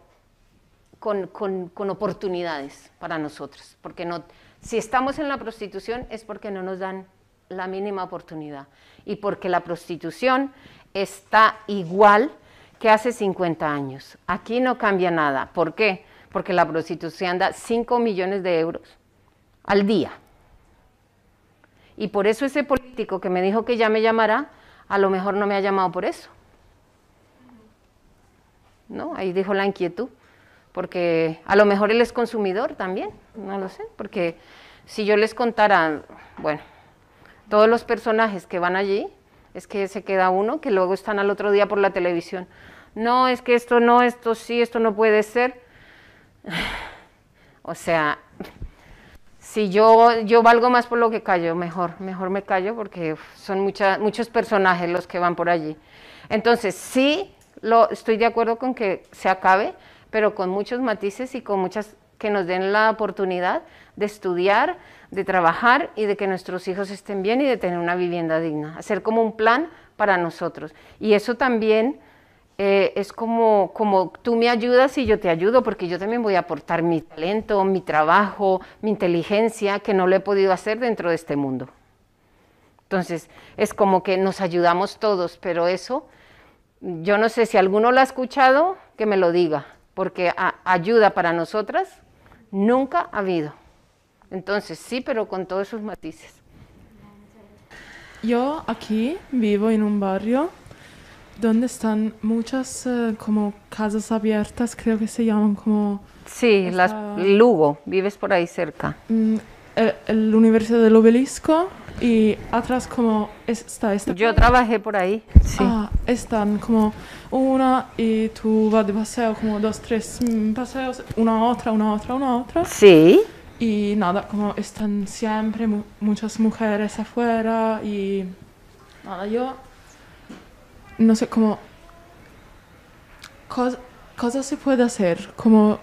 con, con, con oportunidades para nosotros, porque no si estamos en la prostitución es porque no nos dan la mínima oportunidad y porque la prostitución está igual que hace 50 años. Aquí no cambia nada. ¿Por qué? Porque la prostitución da 5 millones de euros al día. Y por eso ese político que me dijo que ya me llamará, a lo mejor no me ha llamado por eso. ¿No? Ahí dijo la inquietud porque a lo mejor él es consumidor también, no lo sé, porque si yo les contara, bueno, todos los personajes que van allí, es que se queda uno que luego están al otro día por la televisión. No, es que esto no, esto sí, esto no puede ser. [sighs] O sea, si yo, yo valgo más por lo que callo, mejor, mejor me callo porque son muchos personajes los que van por allí. Entonces, sí, lo, estoy de acuerdo con que se acabe, pero con muchos matices y con muchas que nos den la oportunidad de estudiar, de trabajar y de que nuestros hijos estén bien y de tener una vivienda digna. Hacer como un plan para nosotros. Y eso también eh, es como, como tú me ayudas y yo te ayudo, porque yo también voy a aportar mi talento, mi trabajo, mi inteligencia, que no lo he podido hacer dentro de este mundo. Entonces, es como que nos ayudamos todos, pero eso, yo no sé si alguno lo ha escuchado, que me lo diga porque ayuda para nosotras nunca ha habido. Entonces, sí, pero con todos sus matices. Yo aquí vivo en un barrio donde están muchas eh, como casas abiertas, creo que se llaman como... Sí, las Lugo, vives por ahí cerca. La mm, el, eh, el, Universidad del Obelisco y atrás como está esta... Yo trabajé por ahí, sí. Ah, están como una y tú vas de paseo como dos, tres paseos, una otra, una otra, una otra. Sí. Y nada, como están siempre muchas mujeres afuera y nada, yo no sé cómo ¿Cosa se puede hacer, como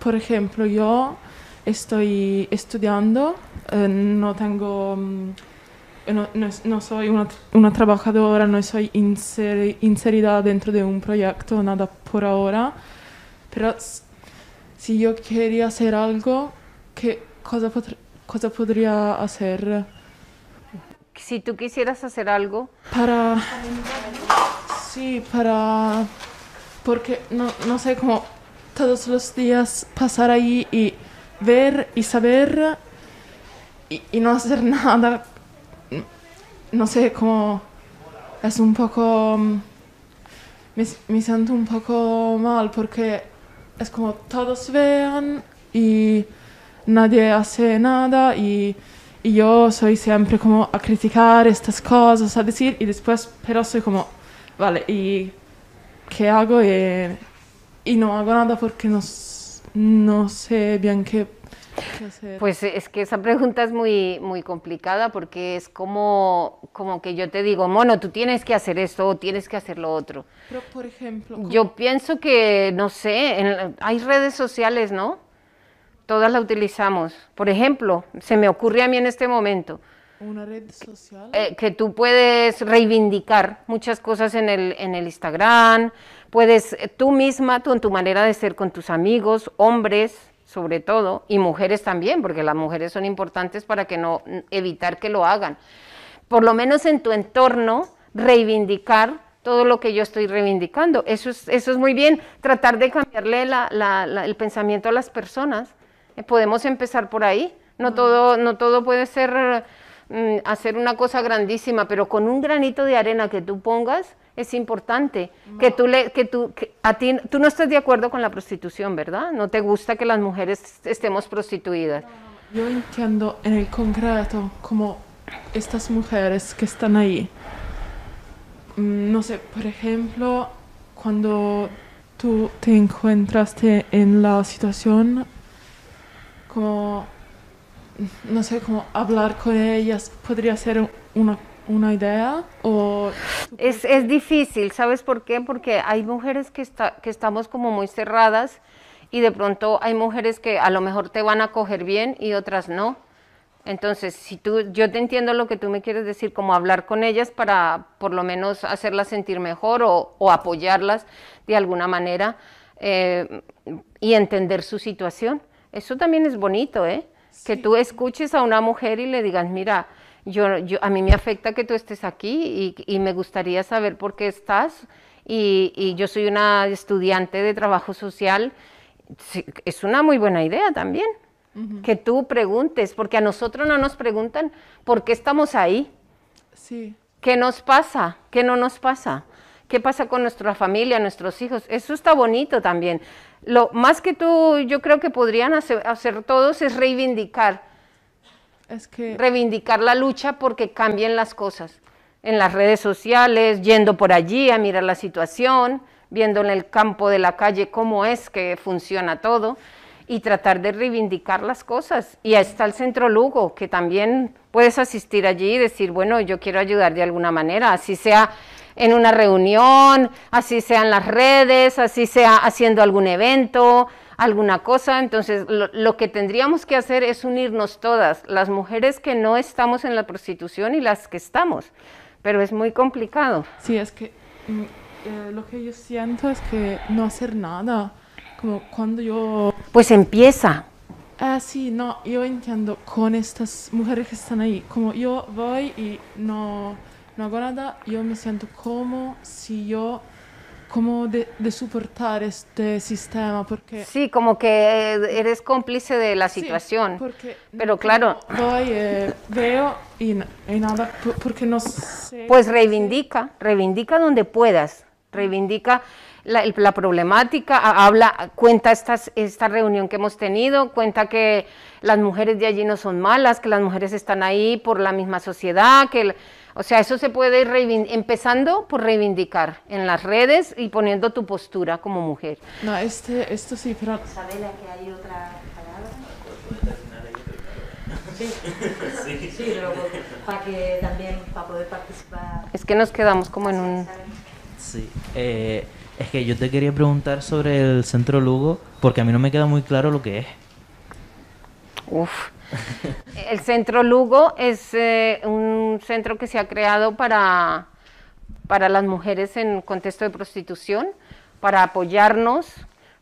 por ejemplo yo estoy estudiando, eh, no tengo... Mm, eh, no, soy una, trabajadora, no soy inserida dentro de un proyecto, nada por ahora, pero si yo quería hacer algo, ¿qué cosa, cosa podría hacer? Si tú quisieras hacer algo. Para... Sí, para... Porque no, no sé cómo todos los días pasar ahí y ver y saber y no hacer [laughs] nada no sé, como es un poco... Me, mm, me, siento un poco mal porque es como todos vean y nadie hace nada y, y yo soy siempre como a criticar estas cosas, a decir, y después pero soy como, vale, ¿y qué hago? Y, y no hago nada porque no, no sé bien qué Pues es que esa [laughs] pregunta es muy, muy complicada porque es como, como que yo te digo, mono, tú tienes que hacer esto o tienes que hacer lo otro. Pero, por ejemplo... Yo pienso que, no sé, hay redes sociales, ¿no? Todas las utilizamos. Por ejemplo, se me ocurre a mí en este momento. ¿Una red social? Eh, que tú puedes reivindicar muchas cosas en el, en el Instagram, puedes tú misma, tú en tu manera de ser con tus amigos, hombres, sobre todo, y mujeres también, porque las mujeres son importantes para que no evitar que lo hagan. Por lo menos en tu entorno, reivindicar todo lo que yo estoy reivindicando. Eso es, eso es muy bien, tratar de cambiarle la, el pensamiento a las personas. Eh, podemos empezar por ahí. No mm. todo, no todo puede ser Mm, hacer una cosa grandísima, pero con un granito de arena que tú pongas es importante. Que tú le, que tú, a ti, tú no estás de acuerdo con la prostitución, ¿verdad? No te gusta que las mujeres estemos prostituidas. Yo entiendo en el concreto como estas mujeres que están ahí. Mm, no sé, por ejemplo, cuando tú te encuentraste en la situación como no sé, ¿cómo hablar con ellas podría ser una, idea o... Es, difícil, ¿sabes por qué? Porque hay mujeres que, que estamos como muy cerradas y de pronto hay mujeres que a lo mejor te van a coger bien y otras no. Entonces, si tú, yo te entiendo lo que tú me quieres decir, como hablar con ellas para por lo menos hacerlas sentir mejor o, apoyarlas de alguna manera eh, y entender su situación. Eso también es bonito, ¿eh? Que tú escuches a una mujer y le digas, mira, yo, a mí me afecta que tú estés aquí y, me gustaría saber por qué estás. Y, yo soy una estudiante de trabajo social. es una muy buena idea también que tú preguntes, porque a nosotros no nos preguntan por qué estamos ahí. Sí. ¿Qué nos pasa? ¿Qué no nos pasa? ¿Qué pasa con nuestra familia, nuestros hijos? Eso está bonito también lo más que tú, yo creo que podrían hacer, todos es reivindicar. Es que... Reivindicar la lucha porque cambien las cosas. En las redes sociales, yendo por allí a mirar la situación, viendo en el campo de la calle cómo es que funciona todo y tratar de reivindicar las cosas. Y ahí está el Centro Lugo, que también puedes asistir allí y decir, bueno, yo quiero ayudar de alguna manera, así sea en una reunión, así sean las redes, así sea haciendo algún evento, alguna cosa. Entonces, lo, que tendríamos que hacer es unirnos todas, las mujeres que no estamos en la prostitución y las que estamos. Pero es muy complicado. Sí, es que mm, eh, lo que yo siento es que no hacer nada, como cuando yo... Pues empieza. Ah, sí, no, yo entiendo con estas mujeres que están ahí, como yo voy y no no nada, yo me siento como si yo como de, de, soportar este sistema porque sí como que eh, eres cómplice de la situación porque pero claro voy eh, veo y, nada porque no sé pues reivindica reivindica donde puedas reivindica la, la problemática habla cuenta esta esta reunión que hemos tenido cuenta que las mujeres de allí no son malas que las mujeres están ahí por la misma sociedad que o sea, eso se puede ir empezando por reivindicar en las redes y poniendo tu postura como mujer. No, este, esto sí, pero... Isabela, que hay otra palabra. Sí, sí, para que también, para poder participar. Es que nos quedamos como en un... Sí, eh, es que yo te quería preguntar sobre el Centro Lugo, porque a mí no me queda muy claro lo que es. Uf, [laughs] El Centro Lugo es eh, un centro que se ha creado para, las mujeres en contexto de prostitución, para apoyarnos,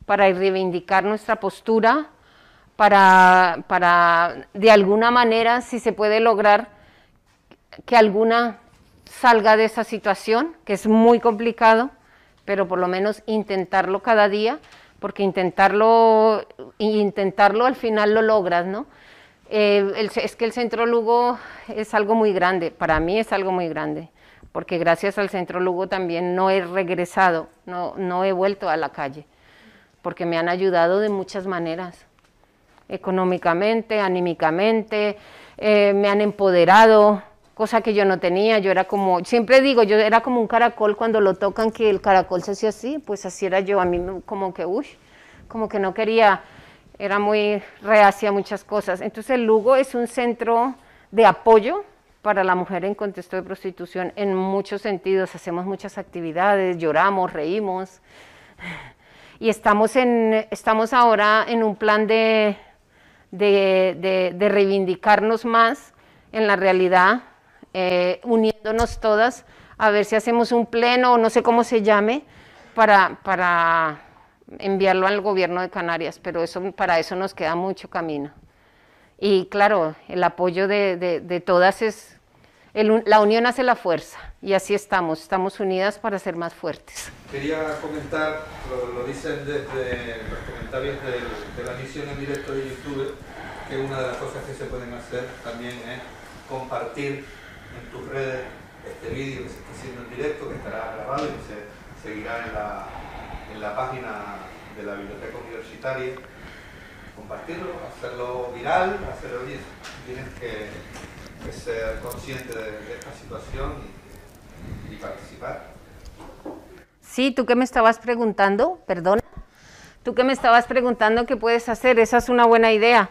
para reivindicar nuestra postura, para, de alguna manera, si se puede lograr que alguna salga de esa situación, que es muy complicado, pero por lo menos intentarlo cada día, porque intentarlo, intentarlo al final lo logras, ¿no? Eh, es que el Centro Lugo es algo muy grande, para mí es algo muy grande, porque gracias al Centro Lugo también no he regresado, no, no he vuelto a la calle, porque me han ayudado de muchas maneras, económicamente, anímicamente, eh, me han empoderado, cosa que yo no tenía, yo era como, siempre digo, yo era como un caracol cuando lo tocan que el caracol se hacía así, pues así era yo, a mí como que, uy, como que no quería era muy reacia a muchas cosas. Entonces Lugo es un centro de apoyo para la mujer en contexto de prostitución en muchos sentidos. Hacemos muchas actividades, lloramos, reímos. Y estamos, en, estamos ahora en un plan de, reivindicarnos más en la realidad, eh, uniéndonos todas, a ver si hacemos un pleno no sé cómo se llame, para, para enviarlo al gobierno de Canarias, pero eso, para eso nos queda mucho camino. Y claro, el apoyo de, de, todas es, la unión hace la fuerza y así estamos, estamos unidas para ser más fuertes. Quería comentar, lo, dicen desde los comentarios de, de la misión en directo de YouTube, que una de las cosas que se pueden hacer también es compartir en tus redes este vídeo que se está haciendo en directo, que estará grabado y que se seguirá en la, en la página de la biblioteca universitaria, compartirlo, hacerlo viral, hacerlo bien. Tienes que, ser consciente de, esta situación y, participar. Sí, tú que me estabas preguntando, perdona tú que me estabas preguntando qué puedes hacer, esa es una buena idea.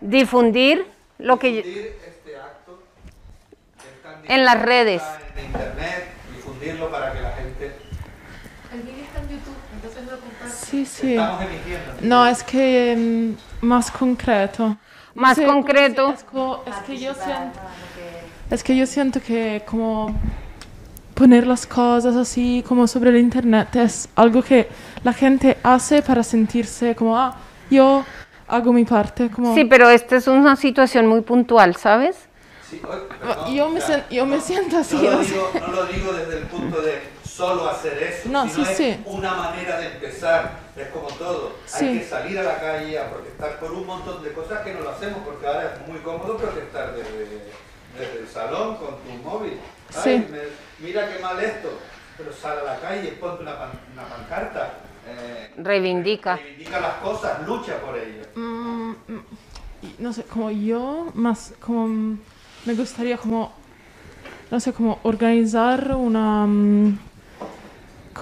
Difundir lo que yo... este acto en las redes. En internet, difundirlo para que la gente sí, sí. No, es que mm, más concreto. Más concreto. Es, que yo siento, que como poner las cosas así como sobre el internet es algo que la gente hace para sentirse como, ah, yo hago mi parte. Como... Sí, pero esta es una situación muy puntual, ¿sabes? Sí, ah, yo, me, siento así. lo, digo, lo digo desde el punto de solo hacer eso, no, es una manera de empezar, es como todo, hay que salir a la calle a protestar por un montón de cosas que no lo hacemos porque ahora es muy cómodo protestar desde, desde el salón con tu móvil, Ay, mira qué mal esto, pero sal a la calle, ponte una, pancarta, eh, reivindica. reivindica las cosas, lucha por ellas. Mm, mm, no sé, como yo, más como mm, me gustaría como no sé, como organizar una,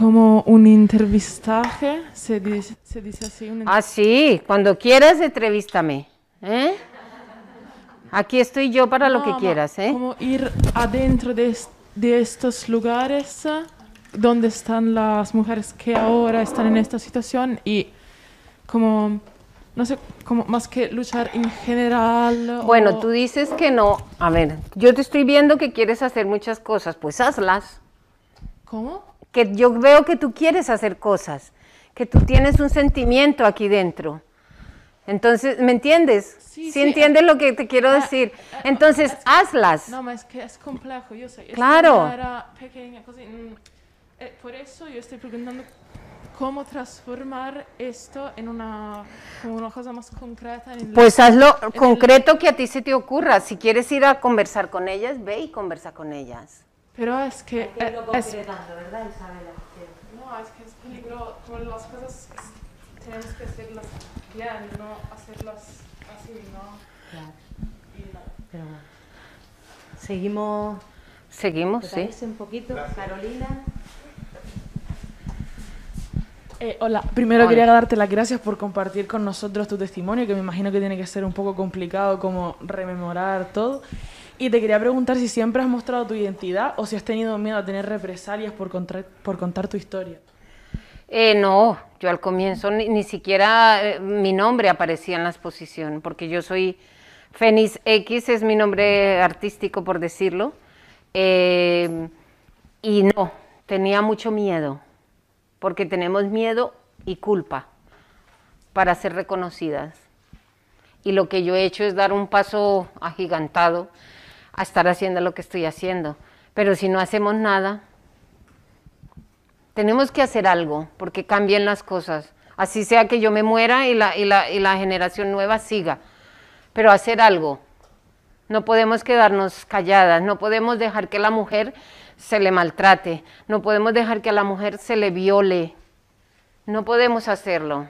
como un entrevistaje, se dice, se así. ah, sí, cuando quieras, entrevístame. ¿eh? Aquí estoy yo para lo que quieras. ¿eh? Como ir adentro de, estos lugares donde están las mujeres que ahora están en esta situación y como, no sé, como más que luchar en general. Bueno, tú dices que no. A ver, yo te estoy viendo que quieres hacer muchas cosas, pues hazlas. ¿Cómo? que yo veo que tú quieres hacer cosas, que tú tienes un sentimiento aquí dentro. Entonces, ¿me entiendes? Sí, entiendes lo que te quiero ah, decir. Ah, ah, Entonces, hazlas. No, es que es complejo, yo sé. Claro. Mm, eh, por eso yo estoy preguntando cómo transformar esto en una, una cosa más concreta. pues hazlo concreto que a ti se te ocurra. Si quieres ir a conversar con ellas, ve y conversa con ellas. Pero es que... Hay que eh, es, ¿verdad, Isabela? No, es que es peligro, todas las cosas tenemos que hacerlas bien, no hacerlas así, ¿no? Claro. Y bueno Seguimos... Seguimos, sí. un poquito, Carolina. Eh, hola, primero quería darte las gracias por compartir con nosotros tu testimonio, que me imagino que tiene que ser un poco complicado como rememorar todo. Y te quería preguntar si siempre has mostrado tu identidad o si has tenido miedo a tener represalias por contar, por contar tu historia. Eh, no, yo al comienzo ni, siquiera eh, mi nombre aparecía en la exposición, porque yo soy Fénix X, es mi nombre artístico por decirlo, em, y no, tenía mucho miedo, porque tenemos miedo y culpa para ser reconocidas. Y lo que yo he hecho es dar un paso agigantado a estar haciendo lo que estoy haciendo. Pero si no hacemos nada, tenemos que hacer algo porque cambien las cosas. Así sea que yo me muera y la, generación nueva siga. Pero hacer algo. No podemos quedarnos calladas, no podemos dejar que la mujer se le maltrate, no podemos dejar que a la mujer se le viole. No podemos hacerlo.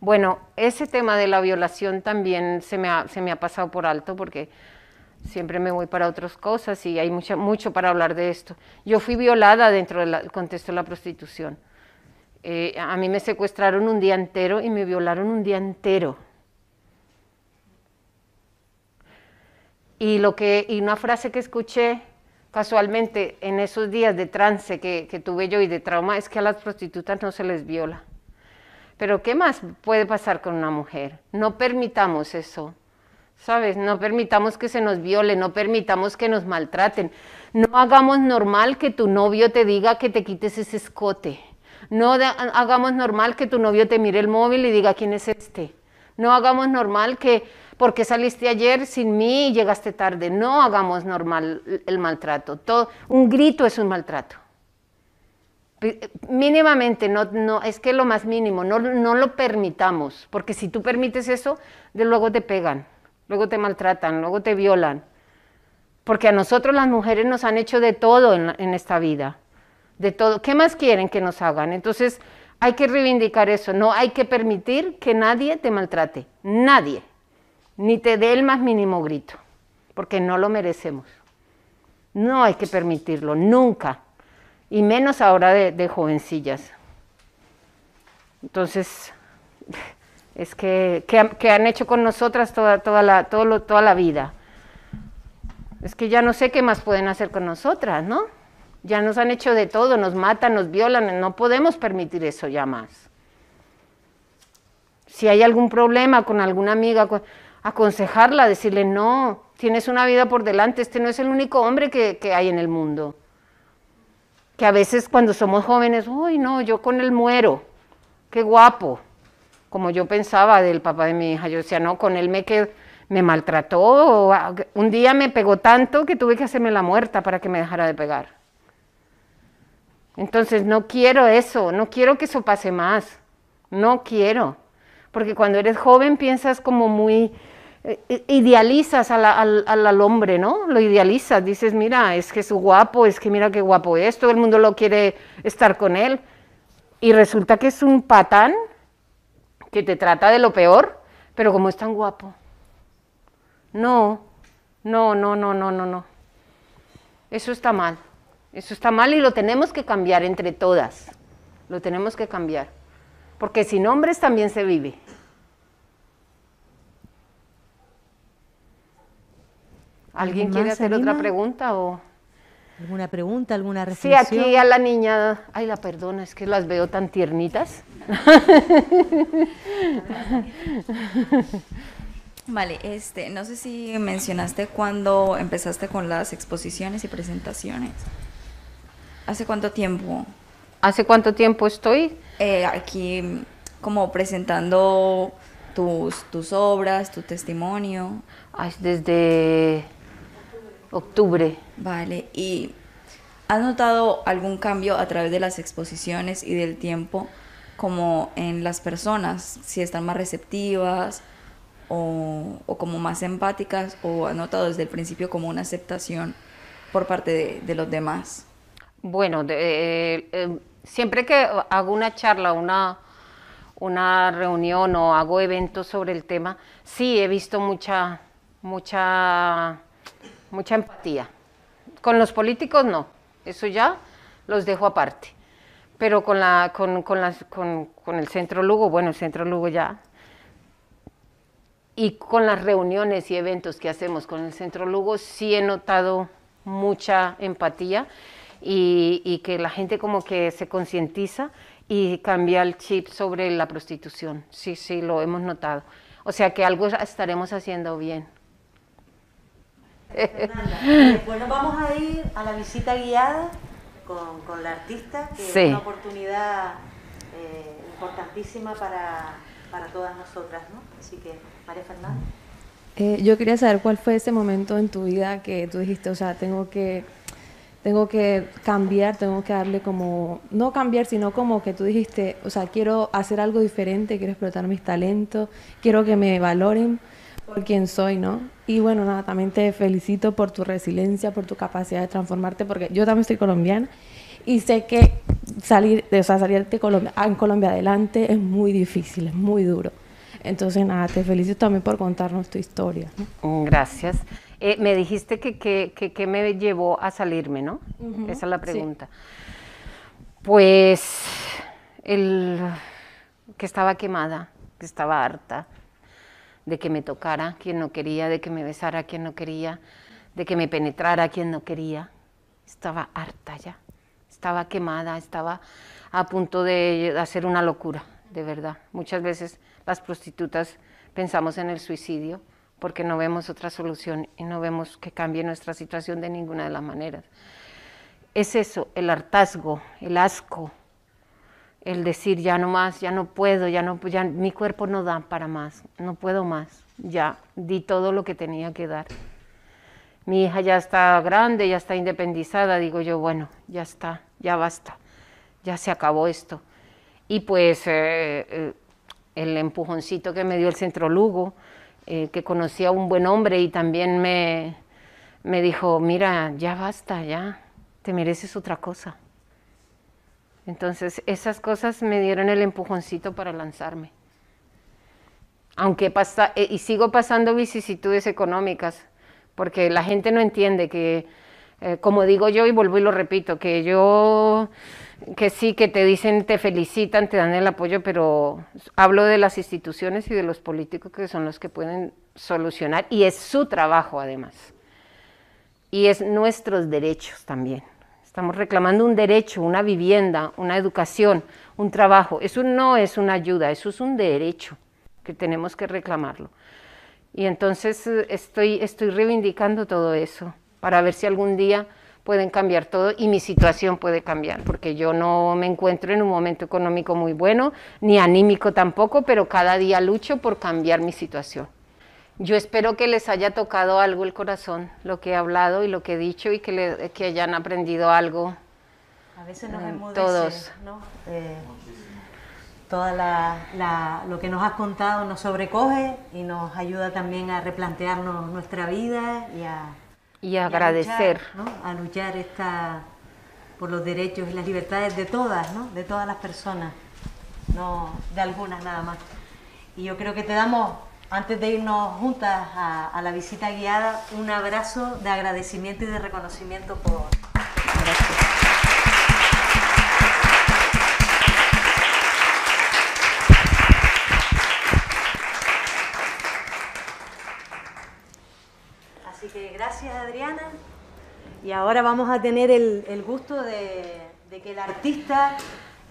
Bueno, ese tema de la violación también se me se me ha pasado por alto porque siempre me voy para otras cosas y hay mucha, mucho para hablar de esto. Yo fui violada dentro del contexto de la prostitución. Eh, a mí me secuestraron un día entero y me violaron un día entero. Y, lo que, y una frase que escuché casualmente en esos días de trance que tuve yo y de trauma es que a las prostitutas no se les viola. Pero ¿qué más puede pasar con una mujer? No permitamos eso. ¿sabes? No permitamos que se nos viole, no permitamos que nos maltraten. No hagamos normal que tu novio te diga que te quites ese escote. No hagamos normal que tu novio te mire el móvil y diga quién es este. No hagamos normal que porque saliste ayer sin mí y llegaste tarde. No hagamos normal el maltrato. Todo, un grito es un maltrato. Mínimamente, no, no, es que lo más mínimo, no lo permitamos, porque si tú permites eso, de luego te pegan luego te maltratan, luego te violan. Porque a nosotros las mujeres nos han hecho de todo en, esta vida, de todo. ¿Qué más quieren que nos hagan? Entonces hay que reivindicar eso, no hay que permitir que nadie te maltrate, nadie, ni te dé el más mínimo grito, porque no lo merecemos. No hay que permitirlo, nunca, y menos ahora de jovencillas. Entonces, [laughs] es que, han hecho con nosotras toda, la, vida. Es que ya no sé qué más pueden hacer con nosotras, ¿no? Ya nos han hecho de todo, nos matan, nos violan, no podemos permitir eso ya más. Si hay algún problema con alguna amiga, aconsejarla, decirle, no, tienes una vida por delante, este no es el único hombre que, que hay en el mundo. Que a veces cuando somos jóvenes, uy, no, yo con él muero, qué guapo, como yo pensaba del papá de mi hija. Yo decía, no, con él me que me maltrató, un día me pegó tanto que tuve que hacerme la muerta para que me dejara de pegar. Entonces no quiero eso, no quiero que eso pase más, no quiero, porque cuando eres joven piensas como muy, eh, idealizas al, al, hombre, ¿no? Lo idealizas, dices, mira, es que es guapo, es que mira qué guapo es, todo el mundo lo quiere estar con él. Y resulta que es un patán que te trata de lo peor, pero como es tan guapo. No, no, no, no, no, no, no. Eso está mal. Eso está mal y lo tenemos que cambiar entre todas. Lo tenemos que cambiar. Porque sin hombres también se vive. ¿Alguien quiere hacer otra pregunta o.? ¿Alguna pregunta, alguna reflexión? Sí, aquí a la niña, ay la perdona, es que las veo tan tiernitas. [laughs] Vale, este, no sé si mencionaste cuando empezaste con las exposiciones y presentaciones. ¿Hace cuánto tiempo? ¿Hace cuánto tiempo estoy? Eh, aquí como presentando tus, tus obras, tu testimonio. desde octubre. Vale, ¿y has notado algún cambio a través de las exposiciones y del tiempo como en las personas, si están más receptivas o, como más empáticas o has notado desde el principio como una aceptación por parte de, los demás? Bueno, eh, em, siempre que hago una charla, una, reunión o hago eventos sobre el tema, sí he visto mucha empatía. Con los políticos no, eso ya los dejo aparte. Pero con, la, con, el Centro Lugo, bueno, el Centro Lugo ya. Y con las reuniones y eventos que hacemos con el Centro Lugo, sí he notado mucha empatía y, y que la gente como que se concientiza y cambia el chip sobre la prostitución. Sí, sí, lo hemos notado. O sea que algo estaremos haciendo bien. Fernanda, después nos vamos a ir a la visita guiada con, la artista, que es una oportunidad eh, importantísima para, para, todas nosotras, ¿no? Así que, María Fernanda. Eh, yo quería saber cuál fue ese momento en tu vida que tú dijiste, o sea, tengo que tengo que cambiar, tengo que darle como, no cambiar, sino como que tú dijiste, o sea, quiero hacer algo diferente, quiero explotar mis talentos, quiero que me valoren, por quien soy, ¿no? Y bueno, nada, también te felicito por tu resiliencia, por tu capacidad de transformarte, porque yo también soy colombiana y sé que salir, o sea, salir de Colombia, en Colombia adelante es muy difícil, es muy duro. Entonces, nada, te felicito también por contarnos tu historia. Gracias. Eh, me dijiste que me llevó a salirme, ¿no? Esa es la pregunta. Pues el que estaba quemada, que estaba harta, de que me tocara quien no quería, de que me besara quien no quería, de que me penetrara quien no quería. Estaba harta ya, estaba quemada, estaba a punto de hacer una locura, de verdad. Muchas veces las prostitutas pensamos en el suicidio porque no vemos otra solución y no vemos que cambie nuestra situación de ninguna de las maneras. Es eso, el hartazgo, el asco, el decir ya no más, ya no puedo, ya no, ya mi cuerpo no da para más, no puedo más, ya di todo lo que tenía que dar. Mi hija ya está grande, ya está independizada, digo yo, bueno, ya está, ya basta, ya se acabó esto. Y pues eh, eh, el empujoncito que me dio el Centro Lugo, eh, que conocía a un buen hombre y también me, me dijo, mira, ya basta, ya, te mereces otra cosa. Entonces esas cosas me dieron el empujoncito para lanzarme. Aunque pasa, eh, y sigo pasando vicisitudes económicas, porque la gente no entiende que, eh, como digo yo y vuelvo y lo repito, que yo, que sí, que te dicen, te felicitan, te dan el apoyo, pero hablo de las instituciones y de los políticos que son los que pueden solucionar y es su trabajo además. Y es nuestros derechos también. Estamos reclamando un derecho, una vivienda, una educación, un trabajo. Eso no es una ayuda, eso es un derecho que tenemos que reclamarlo. Y entonces eh, estoy, estoy reivindicando todo eso para ver si algún día pueden cambiar todo y mi situación puede cambiar, porque yo no me encuentro en un momento económico muy bueno, ni anímico tampoco, pero cada día lucho por cambiar mi situación. Yo espero que les haya tocado algo el corazón, lo que he hablado y lo que he dicho y que, que hayan aprendido algo. A veces nos eh, emudece, todos. ¿no? Eh, toda la, lo que nos has contado nos sobrecoge y nos ayuda también a replantearnos nuestra vida y a y agradecer. a, luchar, ¿no? esta, por los derechos y las libertades de todas, ¿no? de todas las personas, no de algunas nada más. Y yo creo que te damos antes de irnos juntas a, la visita guiada, un abrazo de agradecimiento y de reconocimiento por... Así que gracias Adriana. Y ahora vamos a tener el, gusto de, de, que el artista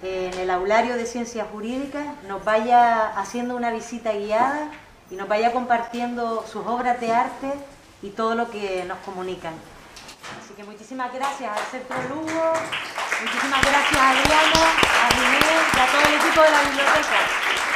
eh, en el aulario de ciencias jurídicas nos vaya haciendo una visita guiada y nos vaya compartiendo sus obras de arte y todo lo que nos comunican. Así que muchísimas gracias al Centro Lugo, muchísimas gracias a Adriano, a Jiménez y a todo el equipo de la biblioteca.